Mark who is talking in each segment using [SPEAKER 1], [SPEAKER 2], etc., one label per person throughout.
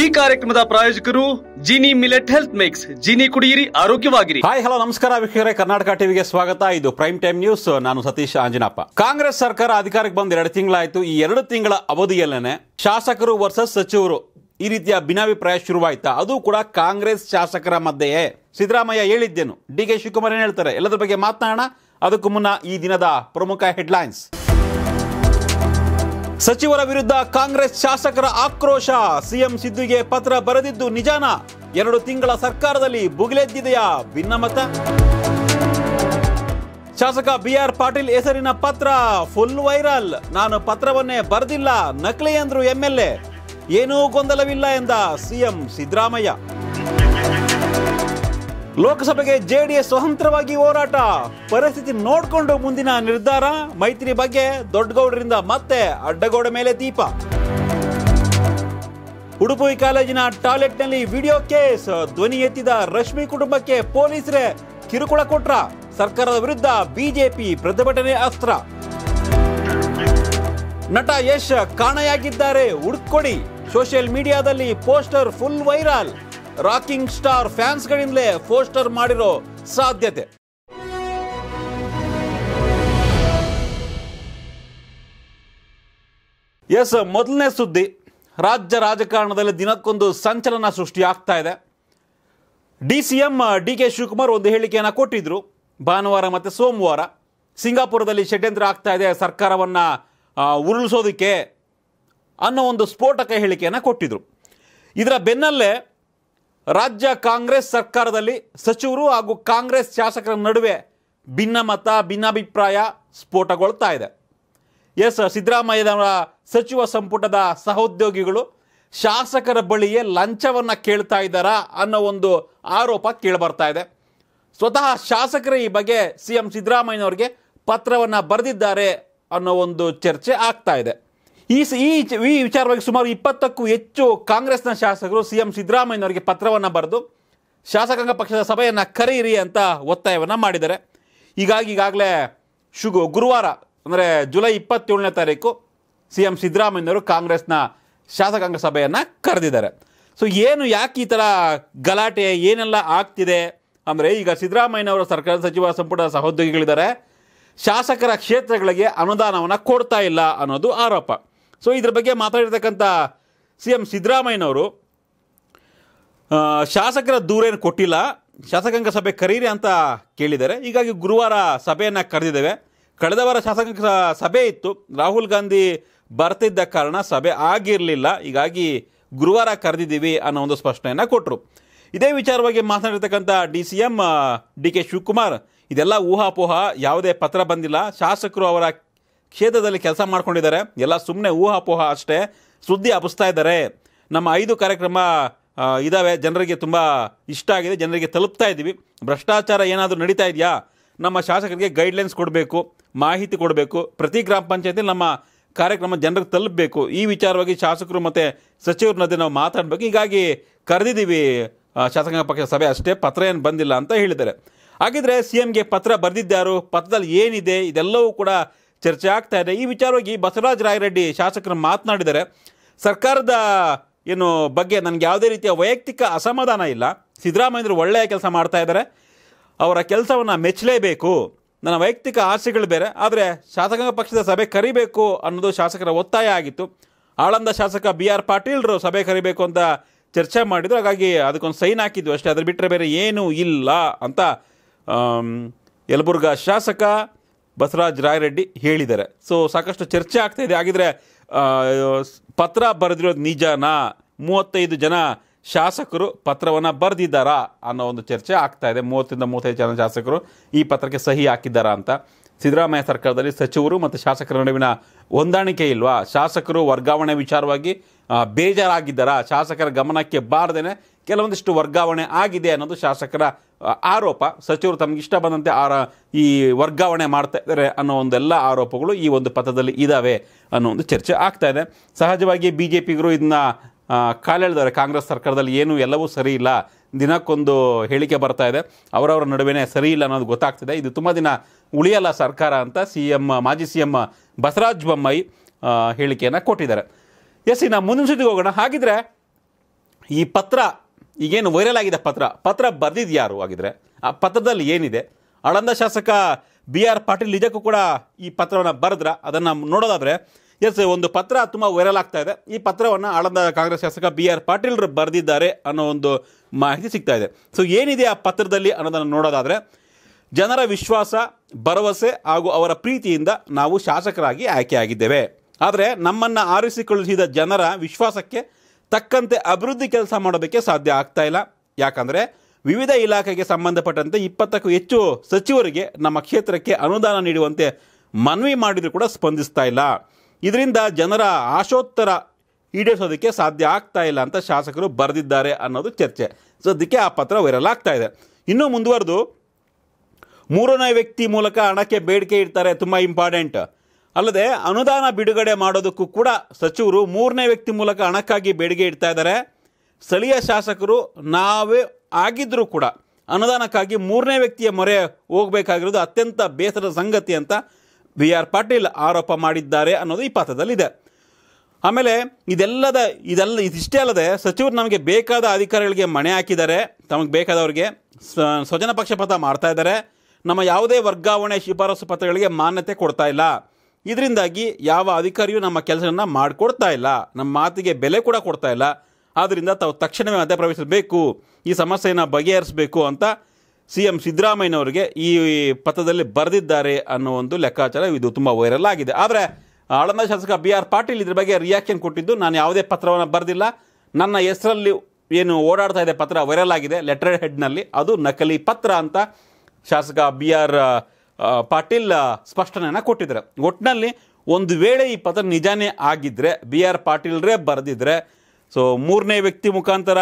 [SPEAKER 1] ಈ ಕಾರ್ಯಕ್ರಮದ ಪ್ರಾಯೋಜಕರು Jini millet health mix Jini ಕುಡಿಯಿರಿ ಆರೋಗ್ಯವಾಗಿರಿ ಹಾಯ್ ಹಲೋ ನಮಸ್ಕಾರ ವೀಕ್ಷಕರೇ ಕರ್ನಾಟಕ ಟಿವಿಗೆ ಸ್ವಾಗತ ಇದು ಪ್ರೈಮ್ ಟೈಮ್ ನ್ಯೂಸ್ ನಾನು ಸತೀಶ್ ಆಂಜನಪ್ಪ ಕಾಂಗ್ರೆಸ್ ಸರ್ಕಾರ ಅಧಿಕಾರಕ್ಕೆ ಬಂದ ಎರಡು ತಿಂಗಳಾಯಿತು ಈ ಎರಡು ತಿಂಗಳ ಅವಧಿಯಲ್ಲೇನೆ ಶಾಸಕರು ವರ್ಸಸ್ ಸಚಿವರು ಈ ರೀತಿಯ ಭಿನ್ನಾಭಿಪ್ರಾಯ ಶುರುವಾಯ್ತಾ ಅದು ಕೂಡ ಕಾಂಗ್ರೆಸ್ ಶಾಸಕರ ಮಧ್ಯೆಯೇ ಸಿದ್ದರಾಮಯ್ಯ ಹೇಳಿದ್ದೇನು ಡಿ ಕೆ ಶಿವಕುಮಾರ್ ಏನು ಹೇಳ್ತಾರೆ ಎಲ್ಲದರ ಬಗ್ಗೆ ಮಾತನಾಡೋಣ ಅದಕ್ಕೂ ಮುನ್ನ ಈ ದಿನದ ಪ್ರಮುಖ ಹೆಡ್ಲೈನ್ಸ್ ಸಚಿವರ ವಿರುದ್ಧ ಕಾಂಗ್ರೆಸ್ ಶಾಸಕರ ಆಕ್ರೋಶ ಸಿಎಂ ಸಿದ್ದುಗೆ ಪತ್ರ ಬರೆದಿದ್ದು ನಿಜಾನ ಎರಡು ತಿಂಗಳ ಸರ್ಕಾರದಲ್ಲಿ ಬುಗಿಲೆದ್ದಿದೆಯಾ ಭಿನ್ನಮತ ಶಾಸಕ ಬಿಆರ್ ಪಾಟೀಲ್ ಹೆಸರಿನ ಪತ್ರ ಫುಲ್ ವೈರಲ್ ನಾನು ಪತ್ರವನ್ನೇ ಬರೆದಿಲ್ಲ ನಕಲಿ ಎಂದ್ರು ಎಂಎಲ್ಎ ಏನೂ ಗೊಂದಲವಿಲ್ಲ ಎಂದ ಸಿಎಂ ಸಿದ್ದರಾಮಯ್ಯ ಲೋಕಸಭೆಗೆ ಜೆಡಿಎಸ್ ಸ್ವತಂತ್ರವಾಗಿ ಹೋರಾಟ ಪರಿಸ್ಥಿತಿ ನೋಡಿಕೊಂಡು ಮುಂದಿನ ನಿರ್ಧಾರ ಮೈತ್ರಿ ಬಗ್ಗೆ ದೊಡ್ಡಗೌಡರಿಂದ ಮತ್ತೆ ಅಡ್ಡಗೌಡ ಮೇಲೆ ದೀಪ ಉಡುಪಿ ಕಾಲೇಜಿನ ಟಾಯ್ಲೆಟ್ನಲ್ಲಿ ವಿಡಿಯೋ ಕೇಸ್ ಧ್ವನಿ ಎತ್ತಿದ ರಶ್ಮಿ ಕುಟುಂಬಕ್ಕೆ ಪೊಲೀಸರೇ ಕಿರುಕುಳ ಕೊಟ್ರ ಸರ್ಕಾರದ ವಿರುದ್ಧ ಬಿಜೆಪಿ ಪ್ರತಿಭಟನೆ ಅಸ್ತ್ರ ನಟ ಯಶ್ ಕಾಣೆಯಾಗಿದ್ದಾರೆ ಹುಡುಕೊಡಿ ಸೋಷಿಯಲ್ ಮೀಡಿಯಾದಲ್ಲಿ poster full viral rocking star ಫ್ಯಾನ್ಸ್ಗಳಿಂದಲೇ ಪೋಸ್ಟರ್ ಮಾಡಿರೋ ಸಾಧ್ಯತೆ ಎಸ್ ಮೊದಲನೇ ಸುದ್ದಿ ರಾಜ್ಯ ರಾಜಕಾರಣದಲ್ಲಿ ದಿನಕ್ಕೊಂದು ಸಂಚಲನ ಆಗ್ತಾ ಇದೆ D C M D K Shivakumar ಒಂದು ಹೇಳಿಕೆಯನ್ನು ಕೊಟ್ಟಿದ್ರು ಭಾನುವಾರ ಮತ್ತು ಸೋಮವಾರ ಸಿಂಗಾಪುರದಲ್ಲಿ ಷಡ್ಯಂತ್ರ ಆಗ್ತಾ ಇದೆ ಸರ್ಕಾರವನ್ನು ಉರುಳಿಸೋದಕ್ಕೆ ಅನ್ನೋ ಒಂದು ಸ್ಫೋಟಕ ಹೇಳಿಕೆಯನ್ನು ಕೊಟ್ಟಿದ್ರು ಇದರ ಬೆನ್ನಲ್ಲೇ ರಾಜ್ಯ ಕಾಂಗ್ರೆಸ್ ಸರ್ಕಾರದಲ್ಲಿ ಸಚಿವರು ಹಾಗೂ ಕಾಂಗ್ರೆಸ್ ಶಾಸಕರ ನಡುವೆ ಭಿನ್ನಮತ ಭಿನ್ನಾಭಿಪ್ರಾಯ ಸ್ಫೋಟಗೊಳ್ತಾ ಇದೆ ಎಸ್ ಸಿದ್ದರಾಮಯ್ಯನವರ ಸಚಿವ ಸಂಪುಟದ ಸಹೋದ್ಯೋಗಿಗಳು ಶಾಸಕರ ಬಳಿಯೇ ಲಂಚವನ್ನು ಕೇಳ್ತಾ ಇದ್ದಾರಾ ಅನ್ನೋ ಒಂದು ಆರೋಪ ಕೇಳಿಬರ್ತಾ ಇದೆ ಸ್ವತಃ ಶಾಸಕರ ಈ ಬಗ್ಗೆ ಸಿ ಎಂ ಸಿದ್ದರಾಮಯ್ಯನವರಿಗೆ ಪತ್ರವನ್ನು ಬರೆದಿದ್ದಾರೆ ಅನ್ನೋ ಒಂದು ಚರ್ಚೆ ಆಗ್ತಾ ಇದೆ ಈ ಈ ವಿಚಾರವಾಗಿ ಸುಮಾರು ಇಪ್ಪತ್ತಕ್ಕೂ ಹೆಚ್ಚು ಕಾಂಗ್ರೆಸ್ನ ಶಾಸಕರು ಸಿ ಎಂ ಸಿದ್ದರಾಮಯ್ಯನವರಿಗೆ ಪತ್ರವನ್ನು ಬರೆದು ಶಾಸಕಾಂಗ ಪಕ್ಷದ ಸಭೆಯನ್ನು ಕರೆಯಿರಿ ಅಂತ ಒತ್ತಾಯವನ್ನು ಮಾಡಿದ್ದಾರೆ ಹೀಗಾಗಿ ಈಗಾಗಲೇ ಶುಗು ಗುರುವಾರ ಅಂದರೆ ಜುಲೈ ಇಪ್ಪತ್ತೇಳನೇ ತಾರೀಕು ಸಿ ಎಂ ಸಿದ್ದರಾಮಯ್ಯನವರು ಕಾಂಗ್ರೆಸ್ನ ಶಾಸಕಾಂಗ ಸಭೆಯನ್ನು ಕರೆದಿದ್ದಾರೆ ಸೊ ಏನು ಯಾಕೆ ಈ ಥರ ಗಲಾಟೆ ಏನೆಲ್ಲ ಆಗ್ತಿದೆ ಅಂದರೆ ಈಗ ಸಿದ್ದರಾಮಯ್ಯನವರ ಸರ್ಕಾರ ಸಚಿವ ಸಂಪುಟ ಸಹೋದ್ಯೋಗಿಗಳಿದ್ದಾರೆ ಶಾಸಕರ ಕ್ಷೇತ್ರಗಳಿಗೆ ಅನುದಾನವನ್ನು ಕೊಡ್ತಾ ಇಲ್ಲ ಅನ್ನೋದು ಆರೋಪ ಸೊ ಇದ್ರ ಬಗ್ಗೆ ಮಾತಾಡಿರ್ತಕ್ಕಂಥ ಸಿ ಎಂ ಸಿದ್ದರಾಮಯ್ಯನವರು ಶಾಸಕರ ದೂರೇನು ಕೊಟ್ಟಿಲ್ಲ ಶಾಸಕಾಂಗ ಸಭೆ ಕರೀರಿ ಅಂತ ಕೇಳಿದ್ದಾರೆ ಹೀಗಾಗಿ ಗುರುವಾರ ಸಭೆಯನ್ನು ಕರೆದಿದ್ದೇವೆ ಕಳೆದ ವಾರ ಶಾಸಕಾಂಗ ಸಭೆ ಇತ್ತು ರಾಹುಲ್ ಗಾಂಧಿ ಬರ್ತಿದ್ದ ಕಾರಣ ಸಭೆ ಆಗಿರಲಿಲ್ಲ ಹೀಗಾಗಿ ಗುರುವಾರ ಕರೆದಿದ್ದೀವಿ ಅನ್ನೋ ಒಂದು ಸ್ಪಷ್ಟನೆಯನ್ನು ಕೊಟ್ಟರು ಇದೇ ವಿಚಾರವಾಗಿ ಮಾತನಾಡಿರ್ತಕ್ಕಂಥ D C M D K Shivakumar ಇದೆಲ್ಲ ಊಹಾಪೋಹ ಯಾವುದೇ ಪತ್ರ ಬಂದಿಲ್ಲ ಶಾಸಕರು ಅವರ ಕ್ಷೇತ್ರದಲ್ಲಿ ಕೆಲಸ ಮಾಡ್ಕೊಂಡಿದ್ದಾರೆ ಎಲ್ಲ ಸುಮ್ಮನೆ ಊಹಾಪೋಹ ಅಷ್ಟೇ ಸುದ್ದಿ ಹಬ್ಬಿಸ್ತಾ ಇದ್ದಾರೆ ನಮ್ಮ ಐದು ಕಾರ್ಯಕ್ರಮ ಇದ್ದಾವೆ ಜನರಿಗೆ ತುಂಬ ಇಷ್ಟ ಆಗಿದೆ ಜನರಿಗೆ ತಲುಪ್ತಾ ಇದ್ದೀವಿ ಭ್ರಷ್ಟಾಚಾರ ಏನಾದರೂ ನಡೀತಾ ಇದೆಯಾ ನಮ್ಮ ಶಾಸಕರಿಗೆ ಗೈಡ್ಲೈನ್ಸ್ ಕೊಡಬೇಕು ಮಾಹಿತಿ ಕೊಡಬೇಕು ಪ್ರತಿ ಗ್ರಾಮ ಪಂಚಾಯತಿ ನಮ್ಮ ಕಾರ್ಯಕ್ರಮ ಜನರಿಗೆ ತಲುಪಬೇಕು ಈ ವಿಚಾರವಾಗಿ ಶಾಸಕರು ಮತ್ತು ಸಚಿವರನ್ನದೇ ನಾವು ಮಾತಾಡಬೇಕು ಹೀಗಾಗಿ ಕರೆದಿದ್ದೀವಿ ಶಾಸಕಾಂಗ ಪಕ್ಷದ ಸಭೆ ಅಷ್ಟೇ ಪತ್ರ ಏನು ಬಂದಿಲ್ಲ ಅಂತ ಹೇಳಿದ್ದಾರೆ ಹಾಗಿದ್ರೆ ಸಿ ಎಮ್ಗೆ ಪತ್ರ ಬರೆದಿದ್ದಾರು ಪತ್ರದಲ್ಲಿ ಏನಿದೆ ಇದೆಲ್ಲವೂ ಕೂಡ ಚರ್ಚೆ ಆಗ್ತಾ ಇದೆ ಈ ವಿಚಾರವಾಗಿ ಬಸವರಾಜ ರಾಯರೆಡ್ಡಿ ಶಾಸಕರು ಮಾತನಾಡಿದರೆ ಸರ್ಕಾರದ ಏನು ಬಗ್ಗೆ ನನಗೆ ಯಾವುದೇ ರೀತಿಯ ವೈಯಕ್ತಿಕ ಅಸಮಾಧಾನ ಇಲ್ಲ ಸಿದ್ದರಾಮಯ್ಯರು ಒಳ್ಳೆಯ ಕೆಲಸ ಮಾಡ್ತಾ ಇದ್ದಾರೆ ಅವರ ಕೆಲಸವನ್ನು ಮೆಚ್ಚಲೇಬೇಕು ನನ್ನ ವೈಯಕ್ತಿಕ ಆಸೆಗಳು ಬೇರೆ ಆದರೆ ಶಾಸಕಾಂಗ ಪಕ್ಷದ ಸಭೆ ಕರಿಬೇಕು ಅನ್ನೋದು ಶಾಸಕರ ಒತ್ತಾಯ ಆಗಿತ್ತು ಆಳಂದ ಶಾಸಕ ಬಿ ಆರ್ ಪಾಟೀಲ್ರು ಸಭೆ ಕರಿಬೇಕು ಅಂತ ಚರ್ಚೆ ಮಾಡಿದ್ರು ಹಾಗಾಗಿ ಅದಕ್ಕೊಂದು ಸೈನ್ ಹಾಕಿದ್ವಿ ಅಷ್ಟೇ ಅದ್ರ ಬಿಟ್ಟರೆ ಬೇರೆ ಏನೂ ಇಲ್ಲ ಅಂತ ಯಲಬುರ್ಗ ಶಾಸಕ ಬಸವರಾಜ್ ರಾಯರೆಡ್ಡಿ ಹೇಳಿದ್ದಾರೆ ಸೊ ಸಾಕಷ್ಟು ಚರ್ಚೆ ಆಗ್ತಾ ಇದೆ ಹಾಗಿದ್ರೆ ಪತ್ರ ಬರೆದಿರೋದು ನಿಜನಾ ಮೂವತ್ತೈದು ಜನ ಶಾಸಕರು ಪತ್ರವನ್ನು ಬರೆದಿದ್ದಾರಾ ಅನ್ನೋ ಒಂದು ಚರ್ಚೆ ಆಗ್ತಾ ಇದೆ ಮೂವತ್ತರಿಂದ ಮೂವತ್ತೈದು ಜನ ಶಾಸಕರು ಈ ಪತ್ರಕ್ಕೆ ಸಹಿ ಹಾಕಿದ್ದಾರಾ ಅಂತ ಸಿದ್ದರಾಮಯ್ಯ ಸರ್ಕಾರದಲ್ಲಿ ಸಚಿವರು ಮತ್ತು ಶಾಸಕರ ನಡುವಿನ ಹೊಂದಾಣಿಕೆ ಇಲ್ವಾ ಶಾಸಕರು ವರ್ಗಾವಣೆ ವಿಚಾರವಾಗಿ ಬೇಜಾರಾಗಿದ್ದಾರಾ ಶಾಸಕರ ಗಮನಕ್ಕೆ ಬಾರದೇನೆ ಕೆಲವೊಂದಿಷ್ಟು ವರ್ಗಾವಣೆ ಆಗಿದೆ ಅನ್ನೋದು ಶಾಸಕರ ಆರೋಪ ಸಚಿವರು ಇಷ್ಟ ಬಂದಂತೆ ಆರ ಈ ವರ್ಗಾವಣೆ ಮಾಡ್ತಾ ಇದ್ದಾರೆ ಅನ್ನೋ ಒಂದೆಲ್ಲ ಆರೋಪಗಳು ಈ ಒಂದು ಪಥದಲ್ಲಿ ಇದ್ದಾವೆ ಅನ್ನೋ ಒಂದು ಚರ್ಚೆ ಆಗ್ತಾ ಇದೆ ಸಹಜವಾಗಿ ಬಿ ಜೆ ಪಿಗರು ಇದನ್ನ ಕಾಲೆಳೆದಾರೆ ಕಾಂಗ್ರೆಸ್ ಸರ್ಕಾರದಲ್ಲಿ ಏನು ಎಲ್ಲವೂ ಸರಿ ಇಲ್ಲ ದಿನಕ್ಕೊಂದು ಹೇಳಿಕೆ ಬರ್ತಾ ಇದೆ ಅವರವರ ನಡುವೆನೇ ಸರಿ ಇಲ್ಲ ಅನ್ನೋದು ಗೊತ್ತಾಗ್ತಿದೆ ಇದು ತುಂಬ ದಿನ ಉಳಿಯಲ್ಲ ಸರ್ಕಾರ ಅಂತ ಸಿ ಎಂ ಮಾಜಿ ಸಿ ಎಮ್ ಬಸವರಾಜ ಬೊಮ್ಮಾಯಿ ಹೇಳಿಕೆಯನ್ನು ಕೊಟ್ಟಿದ್ದಾರೆ ಎಸ್ ಈಗ ನಾವು ಮುಂದಿನ ಸುದ್ದಿಗೆ ಹೋಗೋಣ ಹಾಗಿದ್ರೆ ಈ ಪತ್ರ ಈಗೇನು ವೈರಲ್ ಆಗಿದೆ ಪತ್ರ ಪತ್ರ ಬರೆದಿದ್ದು ಯಾರು ಆಗಿದ್ರೆ ಆ ಪತ್ರದಲ್ಲಿ ಏನಿದೆ ಆಳಂದ ಶಾಸಕ ಬಿ ಆರ್ ಪಾಟೀಲ್ ನಿಜಕ್ಕೂ ಕೂಡ ಈ ಪತ್ರವನ್ನು ಬರೆದ್ರ ಅದನ್ನು ನೋಡೋದಾದರೆ ಎಸ್ ಒಂದು ಪತ್ರ ತುಂಬ ವೈರಲ್ ಆಗ್ತಾ ಇದೆ ಈ ಪತ್ರವನ್ನು ಆಳಂದ ಕಾಂಗ್ರೆಸ್ ಶಾಸಕ ಬಿ ಆರ್ ಪಾಟೀಲ್ರು ಬರೆದಿದ್ದಾರೆ ಅನ್ನೋ ಒಂದು ಮಾಹಿತಿ ಸಿಗ್ತಾ ಇದೆ ಸೊ ಏನಿದೆ ಆ ಪತ್ರದಲ್ಲಿ ಅನ್ನೋದನ್ನು ನೋಡೋದಾದರೆ ಜನರ ವಿಶ್ವಾಸ ಭರವಸೆ ಹಾಗೂ ಅವರ ಪ್ರೀತಿಯಿಂದ ನಾವು ಶಾಸಕರಾಗಿ ಆಯ್ಕೆಯಾಗಿದ್ದೇವೆ ಆದರೆ ನಮ್ಮನ್ನು ಆರಿಸಿಕೊಳ್ಳಿದ ಜನರ ವಿಶ್ವಾಸಕ್ಕೆ ತಕ್ಕಂತೆ ಅಭಿವೃದ್ಧಿ ಕೆಲಸ ಮಾಡೋದಕ್ಕೆ ಸಾಧ್ಯ ಆಗ್ತಾ ಇಲ್ಲ ಯಾಕಂದರೆ ವಿವಿಧ ಇಲಾಖೆಗೆ ಸಂಬಂಧಪಟ್ಟಂತೆ ಇಪ್ಪತ್ತಕ್ಕೂ ಹೆಚ್ಚು ಸಚಿವರಿಗೆ ನಮ್ಮ ಕ್ಷೇತ್ರಕ್ಕೆ ಅನುದಾನ ನೀಡುವಂತೆ ಮನವಿ ಮಾಡಿದರೂ ಕೂಡ ಸ್ಪಂದಿಸ್ತಾ ಇಲ್ಲ ಇದರಿಂದ ಜನರ ಆಶೋತ್ತರ ಈಡೇರಿಸೋದಕ್ಕೆ ಸಾಧ್ಯ ಆಗ್ತಾ ಇಲ್ಲ ಅಂತ ಶಾಸಕರು ಬರೆದಿದ್ದಾರೆ ಅನ್ನೋದು ಚರ್ಚೆ ಸದ್ಯಕ್ಕೆ ಆ ಪತ್ರ ವೈರಲ್ ಆಗ್ತಾ ಇದೆ ಇನ್ನೂ ಮುಂದುವರೆದು ಮೂರನೇ ವ್ಯಕ್ತಿ ಮೂಲಕ ಹಣಕ್ಕೆ ಬೇಡಿಕೆ ಇಡ್ತಾರೆ ತುಂಬ ಇಂಪಾರ್ಟೆಂಟ್ ಅಲ್ಲದೆ ಅನುದಾನ ಬಿಡುಗಡೆ ಮಾಡೋದಕ್ಕೂ ಕೂಡ ಸಚಿವರು ಮೂರನೇ ವ್ಯಕ್ತಿ ಮೂಲಕ ಹಣಕ್ಕಾಗಿ ಬೇಡಿಕೆ ಇಡ್ತಾ ಇದ್ದಾರೆ ಸ್ಥಳೀಯ ಶಾಸಕರು ನಾವೇ ಆಗಿದ್ದರೂ ಕೂಡ ಅನುದಾನಕ್ಕಾಗಿ ಮೂರನೇ ವ್ಯಕ್ತಿಯ ಮೊರೆ ಹೋಗಬೇಕಾಗಿರೋದು ಅತ್ಯಂತ ಬೇಸರದ ಸಂಗತಿ ಅಂತ ಬಿ ಆರ್ ಪಾಟೀಲ್ ಆರೋಪ ಮಾಡಿದ್ದಾರೆ ಅನ್ನೋದು ಈ ಪಾತ್ರದಲ್ಲಿದೆ ಆಮೇಲೆ ಇದೆಲ್ಲದ ಇದೆಲ್ಲ ಇದಿಷ್ಟೇ ಅಲ್ಲದೆ ಸಚಿವರು ನಮಗೆ ಬೇಕಾದ ಅಧಿಕಾರಿಗಳಿಗೆ ಮಣೆ ಹಾಕಿದ್ದಾರೆ ತಮಗೆ ಬೇಕಾದವರಿಗೆ ಸ್ವಜನ ಪಕ್ಷಪಾತ ಮಾಡ್ತಾ ಇದ್ದಾರೆ ನಮ್ಮ ಯಾವುದೇ ವರ್ಗಾವಣೆ ಶಿಫಾರಸು ಪತ್ರಗಳಿಗೆ ಮಾನ್ಯತೆ ಕೊಡ್ತಾ ಇಲ್ಲ ಇದರಿಂದಾಗಿ ಯಾವ ಅಧಿಕಾರಿಯೂ ನಮ್ಮ ಕೆಲಸವನ್ನು ಮಾಡಿಕೊಡ್ತಾ ಇಲ್ಲ ನಮ್ಮ ಮಾತಿಗೆ ಬೆಲೆ ಕೂಡ ಕೊಡ್ತಾ ಇಲ್ಲ ಆದ್ದರಿಂದ ತಾವು ತಕ್ಷಣವೇ ಮಧ್ಯಪ್ರವೇಶಿಸಬೇಕು ಈ ಸಮಸ್ಯೆಯನ್ನು ಬಗೆಹರಿಸಬೇಕು ಅಂತ ಸಿ ಎಂ ಸಿದ್ದರಾಮಯ್ಯನವರಿಗೆ ಈ ಪತ್ರದಲ್ಲಿ ಬರೆದಿದ್ದಾರೆ ಅನ್ನೋ ಒಂದು ಲೆಕ್ಕಾಚಾರ ಇದು ತುಂಬ ವೈರಲ್ ಆಗಿದೆ ಆದರೆ ಆಳಂದ ಶಾಸಕ ಬಿ ಆರ್ ಪಾಟೀಲ್ ಇದ್ರ ಬಗ್ಗೆ ರಿಯಾಕ್ಷನ್ ಕೊಟ್ಟಿದ್ದು ನಾನು ಯಾವುದೇ ಪತ್ರವನ್ನು ಬರೆದಿಲ್ಲ ನನ್ನ ಹೆಸರಲ್ಲಿ ಏನು ಓಡಾಡ್ತಾ ಇದೆ ಪತ್ರ ವೈರಲ್ ಆಗಿದೆ ಲೆಟರ್ ಹೆಡ್ನಲ್ಲಿ ಅದು ನಕಲಿ ಪತ್ರ ಅಂತ ಶಾಸಕ ಬಿ ಆರ್ ಪಾಟೀಲ್ ಸ್ಪಷ್ಟನೆಯನ್ನು ಕೊಟ್ಟಿದ್ದಾರೆ ಒಟ್ಟಿನಲ್ಲಿ ಒಂದು ವೇಳೆ ಈ ಪತ್ರ ನಿಜಾನೇ ಆಗಿದ್ದರೆ ಬಿ ಆರ್ ಪಾಟೀಲ್ರೇ ಬರೆದಿದ್ರೆ ಸೊ ಮೂರನೇ ವ್ಯಕ್ತಿ ಮುಖಾಂತರ